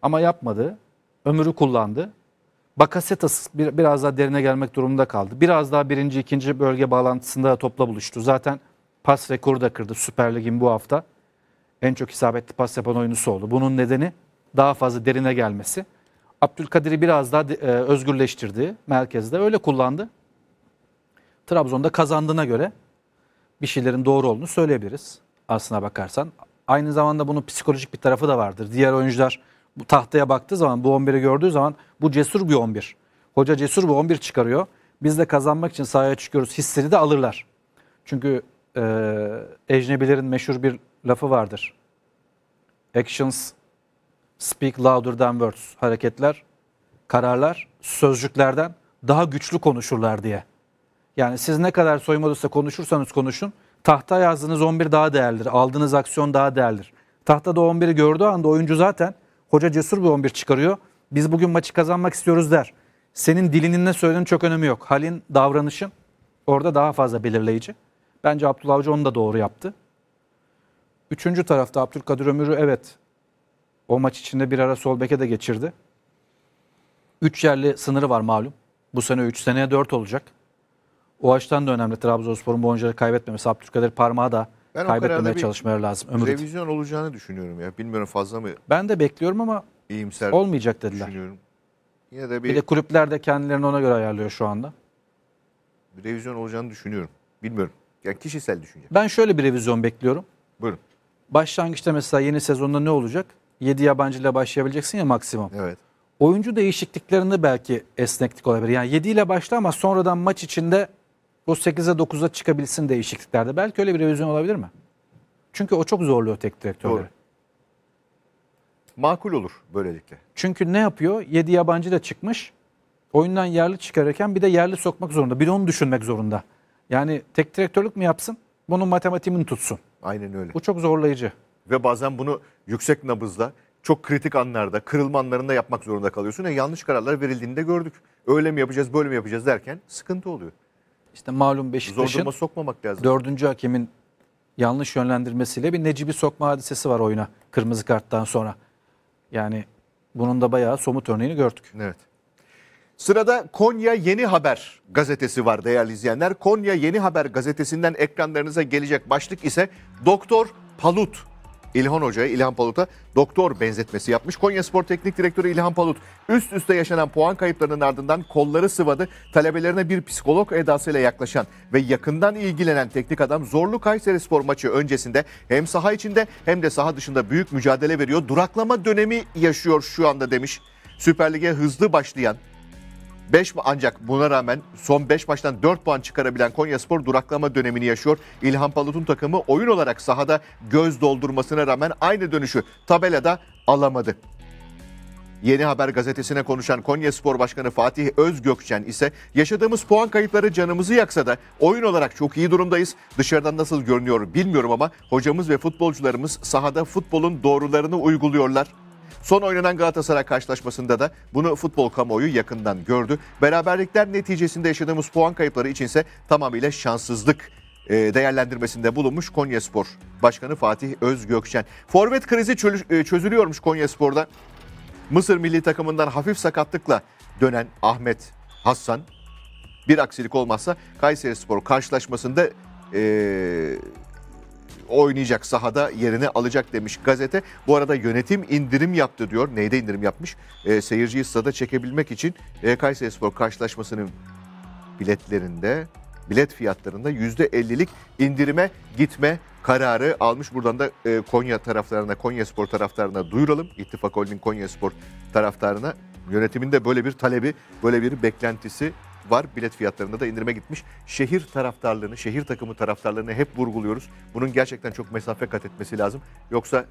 Ama yapmadı. Ömür'ü kullandı. Bakasetas bir, biraz daha derine gelmek durumunda kaldı. Biraz daha birinci, ikinci bölge bağlantısında da topla buluştu. Zaten pas rekoru da kırdı Süper Lig'in bu hafta en çok isabetli pas yapan oyuncusu oldu. Bunun nedeni daha fazla derine gelmesi. Abdülkadir'i biraz daha e, özgürleştirdi merkezde. Öyle kullandı. Trabzon'da kazandığına göre bir şeylerin doğru olduğunu söyleyebiliriz aslına bakarsan. Aynı zamanda bunun psikolojik bir tarafı da vardır. Diğer oyuncular bu tahtaya baktığı zaman, bu 11'i gördüğü zaman bu cesur bir 11. Hoca cesur bir 11 çıkarıyor. Biz de kazanmak için sahaya çıkıyoruz hissini de alırlar. Çünkü e, ecnebilerin meşhur bir lafı vardır. Actions speak louder than words. Hareketler, kararlar sözcüklerden daha güçlü konuşurlar diye. Yani siz ne kadar soyunma odasında konuşursanız konuşun, tahta yazdığınız 11 daha değerlidir. Aldığınız aksiyon daha değerlidir. Tahtada 11'i gördüğü anda oyuncu zaten hoca cesur bir 11 çıkarıyor. Biz bugün maçı kazanmak istiyoruz der. Senin dilinin ne söylediğinin çok önemi yok. Halin, davranışın orada daha fazla belirleyici. Bence Abdullah Avcı onu da doğru yaptı. Üçüncü tarafta Abdülkadir Ömür'ü evet o maç içinde bir ara sol beke de geçirdi. Üç yerli sınırı var malum. Bu sene üç seneye dört olacak. O açıdan da önemli Trabzonspor'un bu oyuncuları kaybetmemesi. Abdülkadir parmağı da ben kaybetmemeye çalışmaları lazım. Ömür revizyon edin. olacağını düşünüyorum ya. Bilmiyorum fazla mı? Ben de bekliyorum ama İyimser. olmayacak dediler. Düşünüyorum. Yine de bir, bir de kulüpler de kendilerini ona göre ayarlıyor şu anda. Bir revizyon olacağını düşünüyorum. Bilmiyorum. Yani kişisel düşünce. Ben şöyle bir revizyon bekliyorum. Buyurun. Başlangıçta mesela yeni sezonda ne olacak? 7 yabancıyla başlayabileceksin ya maksimum. Evet. Oyuncu değişikliklerinde belki esneklik olabilir. Yani 7 ile başla ama sonradan maç içinde o 8'e 9'a çıkabilsin değişikliklerde. Belki öyle bir revizyon olabilir mi? Çünkü o çok zorluyor tek direktörleri. Doğru. Makul olur böylelikle. Çünkü ne yapıyor? 7 yabancı da çıkmış. Oyundan yerli çıkarırken bir de yerli sokmak zorunda. Bir de onu düşünmek zorunda. Yani tek direktörlük mü yapsın? Bunun matematiğini tutsun. Aynen öyle. Bu çok zorlayıcı. Ve bazen bunu yüksek nabızla çok kritik anlarda, kırılma anlarında yapmak zorunda kalıyorsun. E yanlış kararlar verildiğini de gördük. Öyle mi yapacağız, böyle mi yapacağız derken sıkıntı oluyor. İşte malum Beşiktaş'ın sokmamak lazım. dördüncü hakemin yanlış yönlendirmesiyle bir Necip'i sokma hadisesi var oyuna kırmızı karttan sonra. Yani bunun da bayağı somut örneğini gördük. Evet. Sırada Konya Yeni Haber gazetesi var değerli izleyenler. Konya Yeni Haber gazetesinden ekranlarınıza gelecek başlık ise Doktor Palut. İlhan Hoca'ya, İlhan Palut'a doktor benzetmesi yapmış. Konya Spor Teknik Direktörü İlhan Palut üst üste yaşanan puan kayıplarının ardından kolları sıvadı. Talebelerine bir psikolog edasıyla yaklaşan ve yakından ilgilenen teknik adam zorlu Kayseri Spor maçı öncesinde hem saha içinde hem de saha dışında büyük mücadele veriyor. Duraklama dönemi yaşıyor şu anda demiş. Süper Lig'e hızlı başlayan 5 ancak buna rağmen son 5 maçtan 4 puan çıkarabilen Konyaspor duraklama dönemini yaşıyor. İlhan Palut'un takımı oyun olarak sahada göz doldurmasına rağmen aynı dönüşü tabelada alamadı. Yeni Haber gazetesine konuşan Konya Spor Başkanı Fatih Özgökçen ise yaşadığımız puan kayıpları canımızı yaksa da oyun olarak çok iyi durumdayız. Dışarıdan nasıl görünüyor bilmiyorum ama hocamız ve futbolcularımız sahada futbolun doğrularını uyguluyorlar. Son oynanan Galatasaray karşılaşmasında da bunu futbol kamuoyu yakından gördü. Beraberlikler neticesinde yaşadığımız puan kayıpları içinse tamamıyla şanssızlık e, değerlendirmesinde bulunmuş Konyaspor Başkanı Fatih Özgökçen. Forvet krizi e, çözülüyormuş Konyaspor'da. Mısır milli takımından hafif sakatlıkla dönen Ahmet Hassan bir aksilik olmazsa Kayserispor karşılaşmasında e, oynayacak sahada yerini alacak demiş gazete. Bu arada yönetim indirim yaptı diyor. Neyde indirim yapmış? E, seyirciyi stada çekebilmek için e, Kayseri Spor karşılaşmasının biletlerinde bilet fiyatlarında %50'lik indirime gitme kararı almış. Buradan da e, Konya taraflarına, Konya Spor taraflarına duyuralım. İttifak Holding Konya Spor taraftarına yönetiminde böyle bir talebi, böyle bir beklentisi var. Bilet fiyatlarında da indirime gitmiş. Şehir taraftarlarını, şehir takımı taraftarlarını hep vurguluyoruz. Bunun gerçekten çok mesafe kat etmesi lazım. Yoksa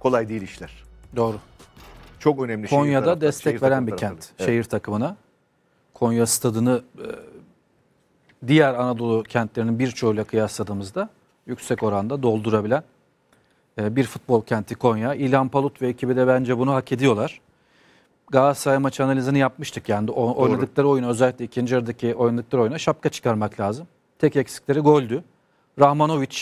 kolay değil işler. Doğru. Çok önemli. Konya'da taraftar, destek veren bir kent evet. şehir takımına. Konya stadını e, diğer Anadolu kentlerinin birçoğuyla kıyasladığımızda yüksek oranda doldurabilen e, bir futbol kenti Konya. İlhan Palut ve ekibi de bence bunu hak ediyorlar. Galatasaray maçı analizini yapmıştık yani. O, oynadıkları oyunu özellikle ikinci yarıdaki oynadıkları oyuna şapka çıkarmak lazım. Tek eksikleri goldü. Rahmanovic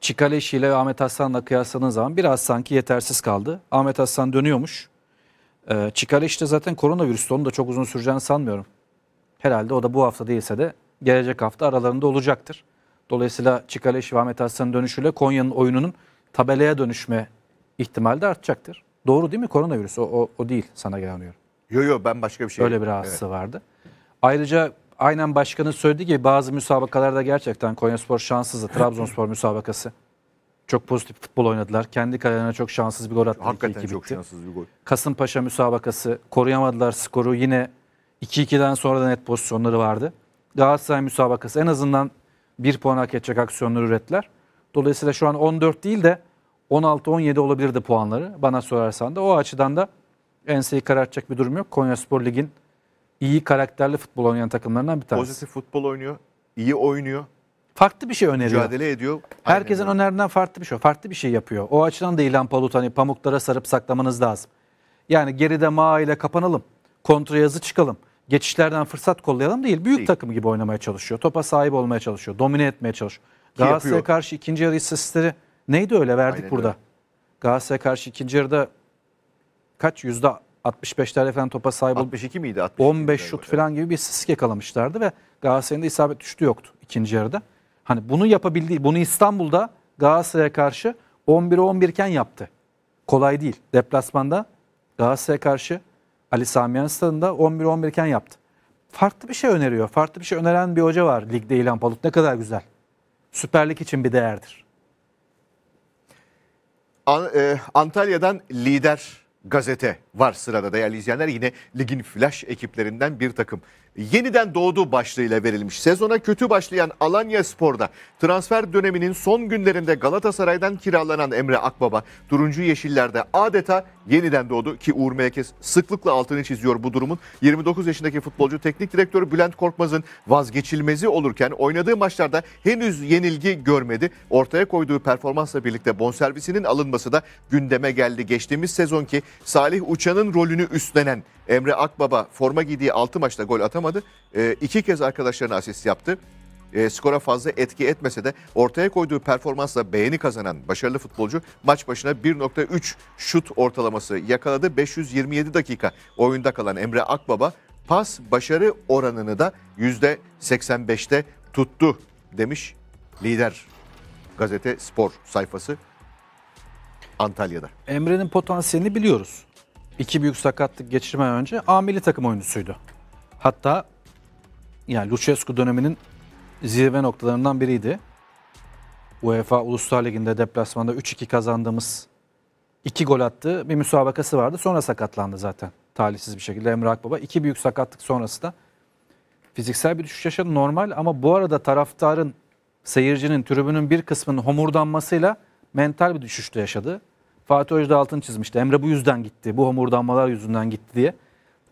Çikaleşi ile Ahmet Hasan'la kıyasladığın zaman biraz sanki yetersiz kaldı. Ahmet Hasan dönüyormuş. Ee, Çikaleşi de zaten koronavirüs onu da çok uzun süreceğini sanmıyorum. Herhalde o da bu hafta değilse de gelecek hafta aralarında olacaktır. Dolayısıyla Çikaleşi ve Ahmet Hasan'ın dönüşüyle Konya'nın oyununun tabelaya dönüşme ihtimali de artacaktır. Doğru değil mi? Koronavirüs o, o, o değil sana inanıyorum. Yo yo ben başka bir şey. Öyle bir rahatsızlığı vardı. Ayrıca aynen başkanın söylediği gibi bazı müsabakalarda gerçekten Konyaspor şanssızdı. Trabzonspor müsabakası. Çok pozitif futbol oynadılar. Kendi kalelerine çok şanssız bir gol attılar. Hakikaten 2 -2 çok şanssız bir gol. Kasımpaşa müsabakası koruyamadılar skoru. Yine 2-2'den sonra da net pozisyonları vardı. Galatasaray müsabakası en azından bir puan hak edecek aksiyonları ürettiler. Dolayısıyla şu an 14 değil de 16-17 olabilirdi puanları bana sorarsan da. O açıdan da enseyi karartacak bir durum yok. Konya Spor Lig'in iyi karakterli futbol oynayan takımlarından bir tanesi. Pozitif futbol oynuyor, iyi oynuyor. Farklı bir şey öneriyor. Mücadele ediyor. Herkesin Aynen. önerinden farklı bir şey. Farklı bir şey yapıyor. O açıdan da İlhan Palut hani pamuklara sarıp saklamanız lazım. Yani geride maa ile kapanalım. Kontra yazı çıkalım. Geçişlerden fırsat kollayalım değil. Büyük değil. takım gibi oynamaya çalışıyor. Topa sahip olmaya çalışıyor. Domine etmeye çalışıyor. Galatasaray'a karşı ikinci yarı istatistikleri Neydi öyle verdik Aynen burada. Öyle. Galatasaray karşı ikinci yarıda kaç yüzde 65'lerde falan topa sahip oldu. 62 miydi? 62 15 şut falan evet. gibi bir sısk yakalamışlardı ve Galatasaray'ın da isabet düştü yoktu ikinci yarıda. Hani bunu yapabildiği, bunu İstanbul'da Galatasaray'a karşı 11'e 11 iken yaptı. Kolay değil. Deplasmanda Galatasaray'a karşı Ali Sami Yen da 11'e 11 iken yaptı. Farklı bir şey öneriyor. Farklı bir şey öneren bir hoca var ligde İlhan Palut. Ne kadar güzel. Süperlik için bir değerdir. E, Antalya'dan Lider Gazete var sırada değerli izleyenler. Yine ligin flash ekiplerinden bir takım. Yeniden doğduğu başlığıyla verilmiş. Sezona kötü başlayan Alanya Spor'da transfer döneminin son günlerinde Galatasaray'dan kiralanan Emre Akbaba, Turuncu Yeşiller'de adeta yeniden doğdu ki Uğur Meyakes sıklıkla altını çiziyor bu durumun. 29 yaşındaki futbolcu teknik direktörü Bülent Korkmaz'ın vazgeçilmezi olurken oynadığı maçlarda henüz yenilgi görmedi. Ortaya koyduğu performansla birlikte bonservisinin alınması da gündeme geldi. Geçtiğimiz sezonki Salih Uç Uçan'ın rolünü üstlenen Emre Akbaba forma giydiği 6 maçta gol atamadı. E, iki kez arkadaşlarına asist yaptı. E, skora fazla etki etmese de ortaya koyduğu performansla beğeni kazanan başarılı futbolcu maç başına 1.3 şut ortalaması yakaladı. 527 dakika oyunda kalan Emre Akbaba pas başarı oranını da %85'te tuttu demiş lider gazete spor sayfası Antalya'da. Emre'nin potansiyelini biliyoruz iki büyük sakatlık geçirmeden önce A milli takım oyuncusuydu. Hatta yani Lucescu döneminin zirve noktalarından biriydi. UEFA Uluslar Ligi'nde deplasmanda 3-2 kazandığımız iki gol attı. Bir müsabakası vardı. Sonra sakatlandı zaten. Talihsiz bir şekilde Emrah Baba. iki büyük sakatlık sonrası da fiziksel bir düşüş yaşadı. Normal ama bu arada taraftarın, seyircinin, tribünün bir kısmının homurdanmasıyla mental bir düşüşte yaşadı. Fatih Hoca da altını çizmişti. Emre bu yüzden gitti. Bu homurdanmalar yüzünden gitti diye.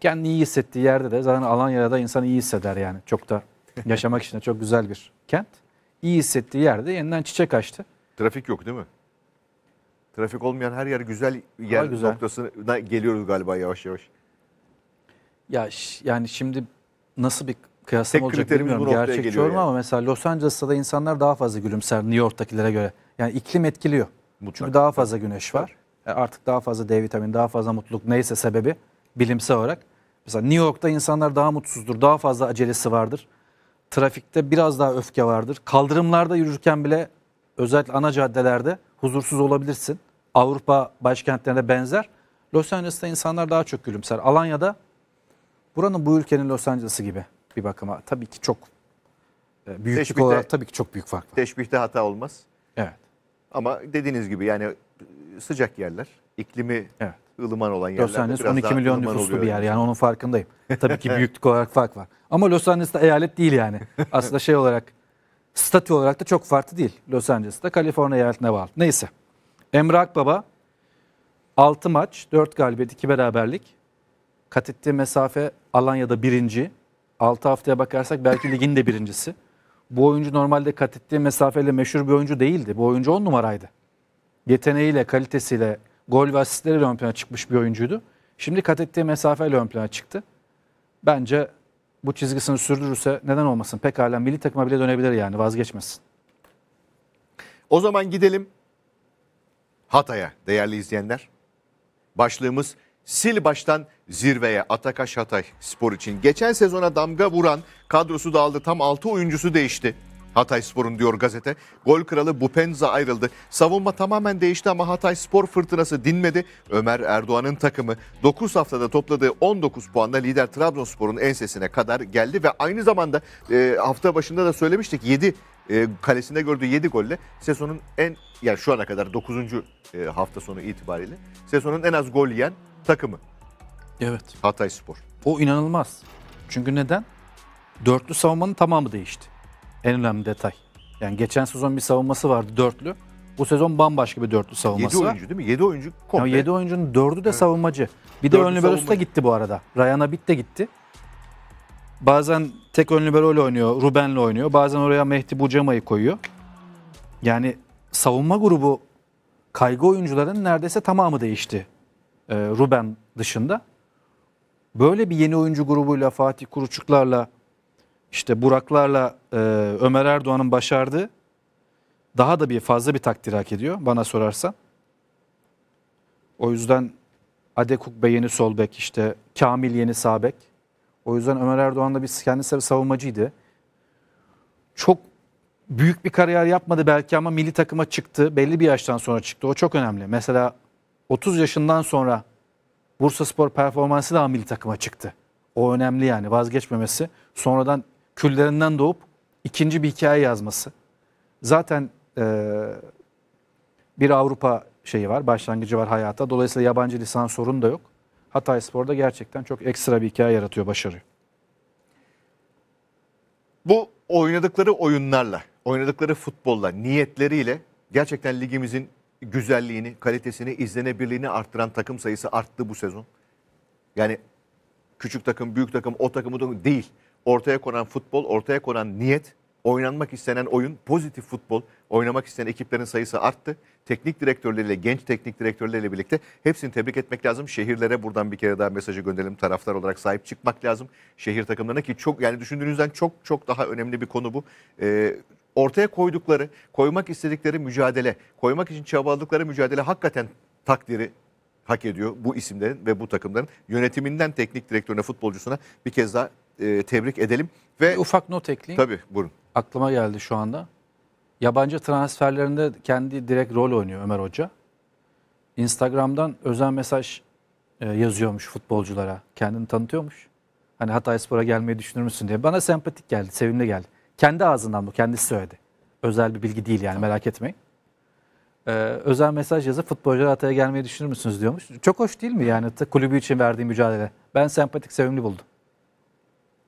Kendini iyi hissettiği yerde de zaten Alanya'da da insan iyi hisseder yani. Çok da yaşamak için de çok güzel bir kent. İyi hissettiği yerde yeniden çiçek açtı. Trafik yok değil mi? Trafik olmayan her yer güzel yer güzel. noktasına geliyoruz galiba yavaş yavaş. Ya yani şimdi nasıl bir kıyaslama Tek olacak bilmiyorum. Gerçekçi olma yani. ama mesela Los Angeles'ta da insanlar daha fazla gülümser New York'takilere göre. Yani iklim etkiliyor. Mutlaka. Çünkü daha fazla güneş var. Evet. Artık daha fazla D vitamini, daha fazla mutluluk neyse sebebi bilimsel olarak. Mesela New York'ta insanlar daha mutsuzdur, daha fazla acelesi vardır. Trafikte biraz daha öfke vardır. Kaldırımlarda yürürken bile özellikle ana caddelerde huzursuz olabilirsin. Avrupa başkentlerine benzer. Los Angeles'ta insanlar daha çok gülümser. Alanya'da buranın bu ülkenin Los Angeles'ı gibi bir bakıma. Tabii ki çok e, büyük teşbihte, olarak tabii ki çok büyük fark var. Teşbihte hata olmaz. Evet. Ama dediğiniz gibi yani e, sıcak yerler, iklimi evet. ılıman olan yerler. Los Angeles 12 milyon nüfuslu oluyor. bir yer yani onun farkındayım. Tabii ki büyüklük olarak fark var. Ama Los Angeles'ta eyalet değil yani. Aslında şey olarak statü olarak da çok farklı değil. Los Angeles'ta Kaliforniya eyaletine bağlı. Neyse. Emrah Baba 6 maç, 4 galibiyet, 2 beraberlik. Kat mesafe Alanya'da birinci. 6 haftaya bakarsak belki ligin de birincisi. Bu oyuncu normalde kat ettiği mesafeyle meşhur bir oyuncu değildi. Bu oyuncu on numaraydı. Yeteneğiyle, kalitesiyle, gol ve asistleriyle ön plana çıkmış bir oyuncuydu. Şimdi kat ettiği mesafeyle ön plana çıktı. Bence bu çizgisini sürdürürse neden olmasın? Pekala milli takıma bile dönebilir yani vazgeçmesin. O zaman gidelim Hatay'a değerli izleyenler. Başlığımız sil baştan zirveye Atakaş Hatay Spor için. Geçen sezona damga vuran kadrosu dağıldı. Tam 6 oyuncusu değişti. Hatay Spor'un diyor gazete. Gol kralı Bupenza ayrıldı. Savunma tamamen değişti ama Hatay Spor fırtınası dinmedi. Ömer Erdoğan'ın takımı 9 haftada topladığı 19 puanla lider Trabzonspor'un ensesine kadar geldi. Ve aynı zamanda e, hafta başında da söylemiştik 7 e, kalesinde gördüğü 7 golle sezonun en yani şu ana kadar 9. E, hafta sonu itibariyle sezonun en az gol yiyen takımı Evet. Hatay Spor. O inanılmaz. Çünkü neden? Dörtlü savunmanın tamamı değişti. En önemli detay. Yani geçen sezon bir savunması vardı dörtlü. Bu sezon bambaşka bir dörtlü savunması 7 var. oyuncu değil mi? Yedi oyuncu komple. Yani 7 oyuncunun dördü de Evet. savunmacı. Bir de önlü ön da gitti bu arada. Ryan Abit de gitti. Bazen tek önlü libero oynuyor, Ruben'le oynuyor. Bazen oraya Mehdi Bucama'yı koyuyor. Yani savunma grubu kaygı oyuncuların neredeyse tamamı değişti e, Ruben dışında. Böyle bir yeni oyuncu grubuyla Fatih Kuruçuklarla işte Buraklarla e, Ömer Erdoğan'ın başardığı daha da bir fazla bir takdir hak ediyor bana sorarsan. O yüzden Adekuk Bey yeni sol bek işte Kamil yeni sağ bek. O yüzden Ömer Erdoğan da bir kendisi savunmacıydı. Çok büyük bir kariyer yapmadı belki ama milli takıma çıktı. Belli bir yaştan sonra çıktı. O çok önemli. Mesela 30 yaşından sonra Bursa Spor performansı da milli takıma çıktı. O önemli yani vazgeçmemesi. Sonradan küllerinden doğup ikinci bir hikaye yazması. Zaten e, bir Avrupa şeyi var, başlangıcı var hayata. Dolayısıyla yabancı lisan sorunu da yok. Hatay Spor'da gerçekten çok ekstra bir hikaye yaratıyor, başarı. Bu oynadıkları oyunlarla, oynadıkları futbolla, niyetleriyle gerçekten ligimizin güzelliğini, kalitesini, izlenebilirliğini arttıran takım sayısı arttı bu sezon. Yani küçük takım, büyük takım, o takım, bu takım değil. Ortaya konan futbol, ortaya konan niyet, oynanmak istenen oyun, pozitif futbol, oynamak isteyen ekiplerin sayısı arttı. Teknik direktörleriyle, genç teknik direktörleriyle birlikte hepsini tebrik etmek lazım. Şehirlere buradan bir kere daha mesajı gönderelim. Taraftar olarak sahip çıkmak lazım. Şehir takımlarına ki çok yani düşündüğünüzden çok çok daha önemli bir konu bu. Ee, ortaya koydukları, koymak istedikleri mücadele, koymak için çabaladıkları mücadele hakikaten takdiri hak ediyor bu isimlerin ve bu takımların yönetiminden teknik direktörüne, futbolcusuna bir kez daha e, tebrik edelim ve bir ufak not ekleyeyim. Tabii, buyurun. Aklıma geldi şu anda. Yabancı transferlerinde kendi direkt rol oynuyor Ömer Hoca. Instagram'dan özel mesaj e, yazıyormuş futbolculara. Kendini tanıtıyormuş. Hani Hatay Spor'a gelmeyi düşünür müsün diye. Bana sempatik geldi, sevimli geldi. Kendi ağzından bu, kendisi söyledi. Özel bir bilgi değil yani tamam. merak etmeyin. Ee, özel mesaj yazıp futbolcular Hatay'a gelmeyi düşünür müsünüz diyormuş. Çok hoş değil mi yani kulübü için verdiği mücadele? Ben sempatik, sevimli buldum.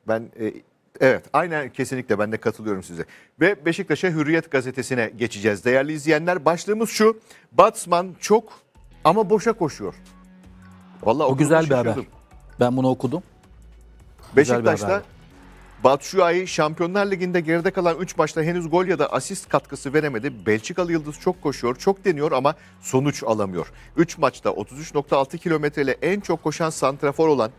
Ben e, evet aynen kesinlikle ben de katılıyorum size. Ve Beşiktaş'a Hürriyet gazetesine geçeceğiz. Değerli izleyenler başlığımız şu. Batsman çok ama boşa koşuyor. Vallahi o güzel bir şaşırdım. haber. Ben bunu okudum. Beşiktaş'ta Batshuayi Şampiyonlar Ligi'nde geride kalan 3 maçta henüz gol ya da asist katkısı veremedi. Belçikalı Yıldız çok koşuyor, çok deniyor ama sonuç alamıyor. 3 maçta 33.6 kilometreyle en çok koşan santrafor olan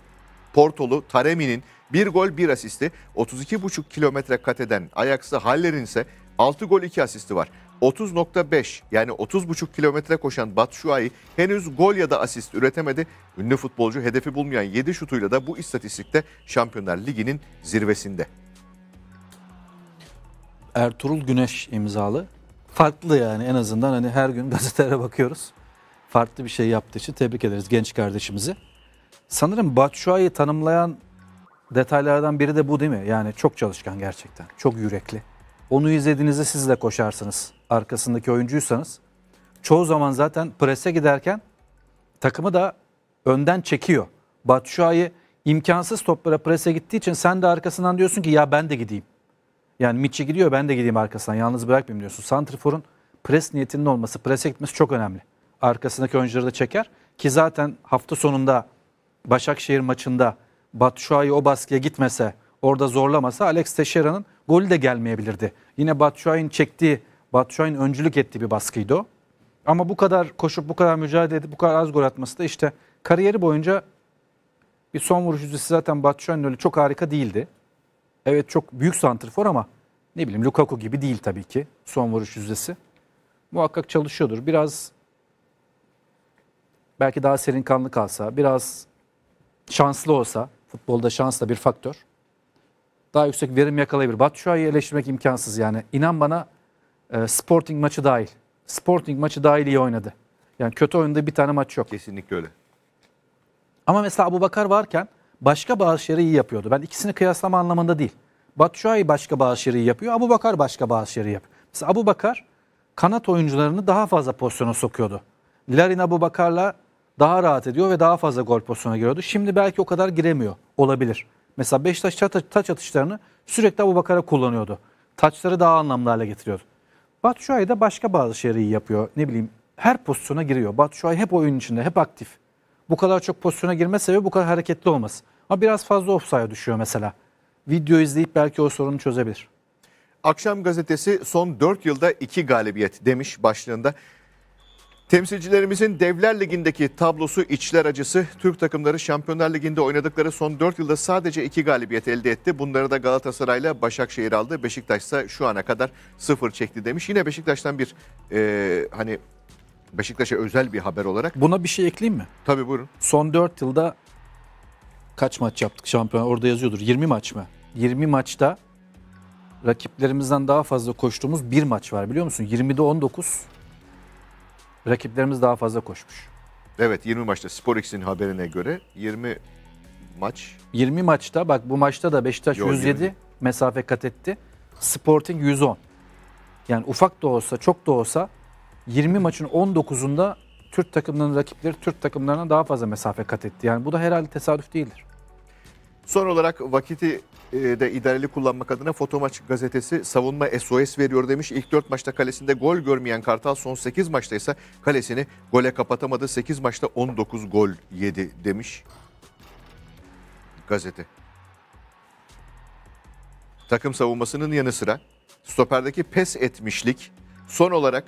Portolu Taremi'nin 1 gol 1 asisti, 32,5 kilometre kat eden Ajax'ı Haller'in ise 6 gol 2 asisti var. 30.5 yani 30.5 kilometre koşan Batshuayi henüz gol ya da asist üretemedi. Ünlü futbolcu hedefi bulmayan 7 şutuyla da bu istatistikte Şampiyonlar Ligi'nin zirvesinde. Ertuğrul Güneş imzalı. Farklı yani en azından hani her gün gazetelere bakıyoruz. Farklı bir şey yaptığı için tebrik ederiz genç kardeşimizi. Sanırım Batshuayi tanımlayan detaylardan biri de bu değil mi? Yani çok çalışkan gerçekten. Çok yürekli. Onu izlediğinizde siz de koşarsınız arkasındaki oyuncuysanız. Çoğu zaman zaten prese giderken takımı da önden çekiyor. Batshuayi imkansız toplara prese gittiği için sen de arkasından diyorsun ki ya ben de gideyim. Yani Mitch'i gidiyor ben de gideyim arkasından yalnız bırakmayayım diyorsun. Santrifor'un pres niyetinin olması, prese gitmesi çok önemli. Arkasındaki oyuncuları da çeker ki zaten hafta sonunda Başakşehir maçında Batshuayi o baskıya gitmese, orada zorlamasa Alex Teixeira'nın golü de gelmeyebilirdi. Yine Batshuayi'nin çektiği, Batshuayi'nin öncülük ettiği bir baskıydı o. Ama bu kadar koşup bu kadar mücadele edip bu kadar az gol atması da işte kariyeri boyunca bir son vuruş yüzdesi zaten Batshuayi'nin öyle çok harika değildi. Evet çok büyük santrfor ama ne bileyim Lukaku gibi değil tabii ki son vuruş yüzdesi. Muhakkak çalışıyordur. Biraz belki daha serin kanlı kalsa, biraz şanslı olsa, futbolda şans da bir faktör daha yüksek verim yakalayabilir. Batshuayi'yi eleştirmek imkansız yani. İnan bana e, Sporting maçı dahil. Sporting maçı dahil iyi oynadı. Yani kötü oyunda bir tane maç yok. Kesinlikle öyle. Ama mesela Abu Bakar varken başka bazı şeyleri iyi yapıyordu. Ben ikisini kıyaslama anlamında değil. Batshuayi başka bazı şeyleri yapıyor. Abu Bakar başka bazı şeyleri yapıyor. Mesela Abu Bakar kanat oyuncularını daha fazla pozisyona sokuyordu. Larin Abu Bakar'la daha rahat ediyor ve daha fazla gol pozisyona giriyordu. Şimdi belki o kadar giremiyor. Olabilir. Mesela Beşiktaş taç atışlarını sürekli Abu Bakar'a kullanıyordu. Taçları daha anlamlı hale getiriyordu. Batu Şua'yı da başka bazı şeyleri iyi yapıyor. Ne bileyim her pozisyona giriyor. Batu Şua'yı hep oyun içinde, hep aktif. Bu kadar çok pozisyona girme sebebi bu kadar hareketli olması. Ama biraz fazla offside'a düşüyor mesela. Video izleyip belki o sorunu çözebilir. Akşam gazetesi son 4 yılda 2 galibiyet demiş başlığında. Temsilcilerimizin Devler Ligi'ndeki tablosu içler acısı. Türk takımları Şampiyonlar Ligi'nde oynadıkları son 4 yılda sadece 2 galibiyet elde etti. Bunları da Galatasaray ile Başakşehir aldı. Beşiktaş ise şu ana kadar 0 çekti demiş. Yine Beşiktaş'tan bir e, hani Beşiktaş'a özel bir haber olarak. Buna bir şey ekleyeyim mi? Tabii buyurun. Son 4 yılda kaç maç yaptık şampiyon? Orada yazıyordur. 20 maç mı? 20 maçta rakiplerimizden daha fazla koştuğumuz bir maç var biliyor musun? 20'de 19, rakiplerimiz daha fazla koşmuş. Evet 20 maçta Sporx'in haberine göre 20 maç. 20 maçta bak bu maçta da Beşiktaş Yo, 107 20. mesafe kat etti. Sporting 110. Yani ufak da olsa çok da olsa 20 maçın 19'unda Türk takımlarının rakipleri Türk takımlarına daha fazla mesafe kat etti. Yani bu da herhalde tesadüf değildir. Son olarak vakiti e, de idareli kullanmak adına Foto Maç gazetesi savunma SOS veriyor demiş. İlk 4 maçta kalesinde gol görmeyen Kartal son 8 maçta ise kalesini gole kapatamadı. 8 maçta 19 gol yedi demiş gazete. Takım savunmasının yanı sıra stoperdeki pes etmişlik son olarak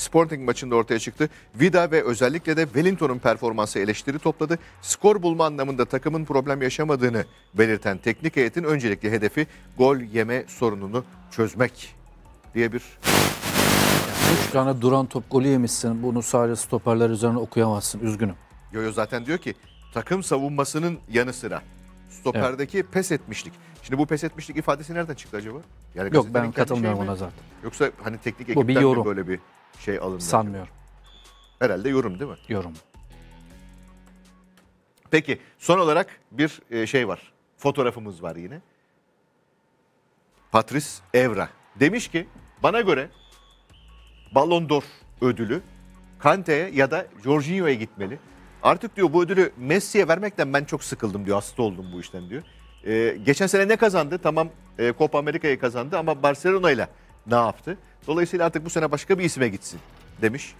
Sporting maçında ortaya çıktı. Vida ve özellikle de Wellington'un performansı eleştiri topladı. Skor bulma anlamında takımın problem yaşamadığını belirten teknik heyetin öncelikli hedefi gol yeme sorununu çözmek diye bir... 3 tane duran top golü yemişsin. Bunu sadece stoperler üzerine okuyamazsın. Üzgünüm. Yo yo zaten diyor ki takım savunmasının yanı sıra stoperdeki evet. pes etmişlik. Şimdi bu pes etmişlik ifadesi nereden çıktı acaba? Yani Yok ben katılmıyorum şey ona zaten. Yoksa hani teknik ekipten bir yorum. böyle bir şey alınmayacak. Sanmıyorum. Herhalde yorum değil mi? Yorum. Peki son olarak bir e, şey var. Fotoğrafımız var yine. Patris Evra demiş ki bana göre Ballon d'Or ödülü Kante'ye ya da Jorginho'ya gitmeli. Artık diyor bu ödülü Messi'ye vermekten ben çok sıkıldım diyor. Hasta oldum bu işten diyor. Ee, geçen sene ne kazandı? Tamam e, Copa Amerika'yı kazandı ama Barcelona ile ne yaptı? Dolayısıyla artık bu sene başka bir isme gitsin demiş.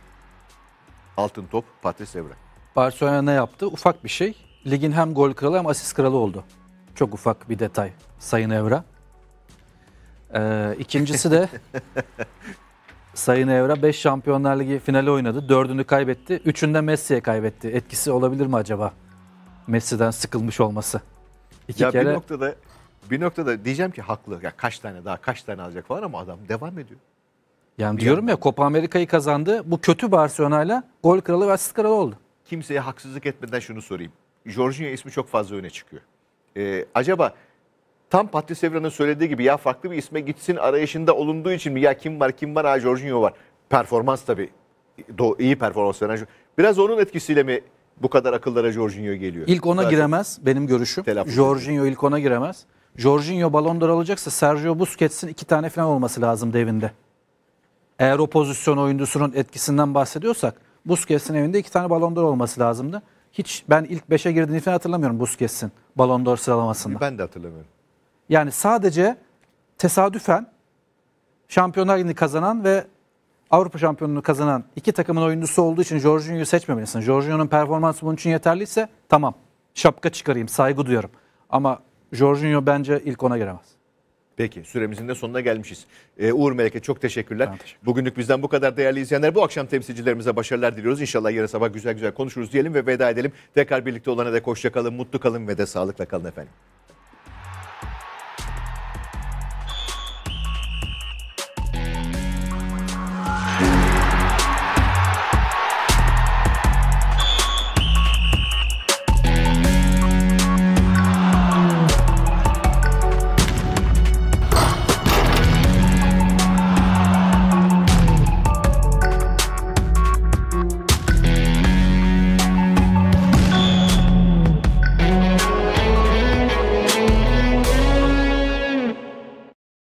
Altın top Patrice Evra. Barcelona ne yaptı? Ufak bir şey. Ligin hem gol kralı hem asist kralı oldu. Çok ufak bir detay Sayın Evra. Ee, ikincisi de Sayın Evra 5 Şampiyonlar Ligi finali oynadı. dördünü kaybetti. 3'ünü Messi'ye kaybetti. Etkisi olabilir mi acaba? Messi'den sıkılmış olması. İki ya kere... bir noktada bir noktada diyeceğim ki haklı. Ya kaç tane daha kaç tane alacak falan ama adam devam ediyor. Yani bir diyorum ya Copa Amerika'yı kazandı. Bu kötü Barcelona'yla gol kralı ve asist kralı oldu. Kimseye haksızlık etmeden şunu sorayım. Jorginho ismi çok fazla öne çıkıyor. Ee, acaba tam Patrice Evran'ın söylediği gibi ya farklı bir isme gitsin arayışında olunduğu için mi ya kim var kim var ha Jorginho var. Performans tabii Do iyi performans veren. Biraz onun etkisiyle mi bu kadar akıllara Jorginho geliyor? İlk ona Zaten giremez benim görüşüm. Telaffuz Jorginho ilk ona giremez. Jorginho Ballon d'Or alacaksa Sergio Busquets'in iki tane falan olması lazım devinde. Eğer o pozisyon oyuncusunun etkisinden bahsediyorsak Busquets'in evinde iki tane Ballon d'Or olması lazımdı. Hiç ben ilk 5'e girdiğini falan hatırlamıyorum Busquets'in Ballon d'Or sıralamasında. Ben de hatırlamıyorum. Yani sadece tesadüfen Şampiyonlar Ligi'ni kazanan ve Avrupa Şampiyonluğu kazanan iki takımın oyuncusu olduğu için Jorginho'yu seçmemelisin. Jorginho'nun performansı bunun için yeterliyse tamam şapka çıkarayım saygı duyarım. Ama Jorginho bence ilk ona giremez. Peki süremizin de sonuna gelmişiz. Ee, Uğur Melek'e çok teşekkürler. Ben teşekkür Bugünlük bizden bu kadar değerli izleyenler. Bu akşam temsilcilerimize başarılar diliyoruz. İnşallah yarın sabah güzel güzel konuşuruz diyelim ve veda edelim. Tekrar birlikte olana dek hoşça kalın, mutlu kalın ve de sağlıkla kalın efendim.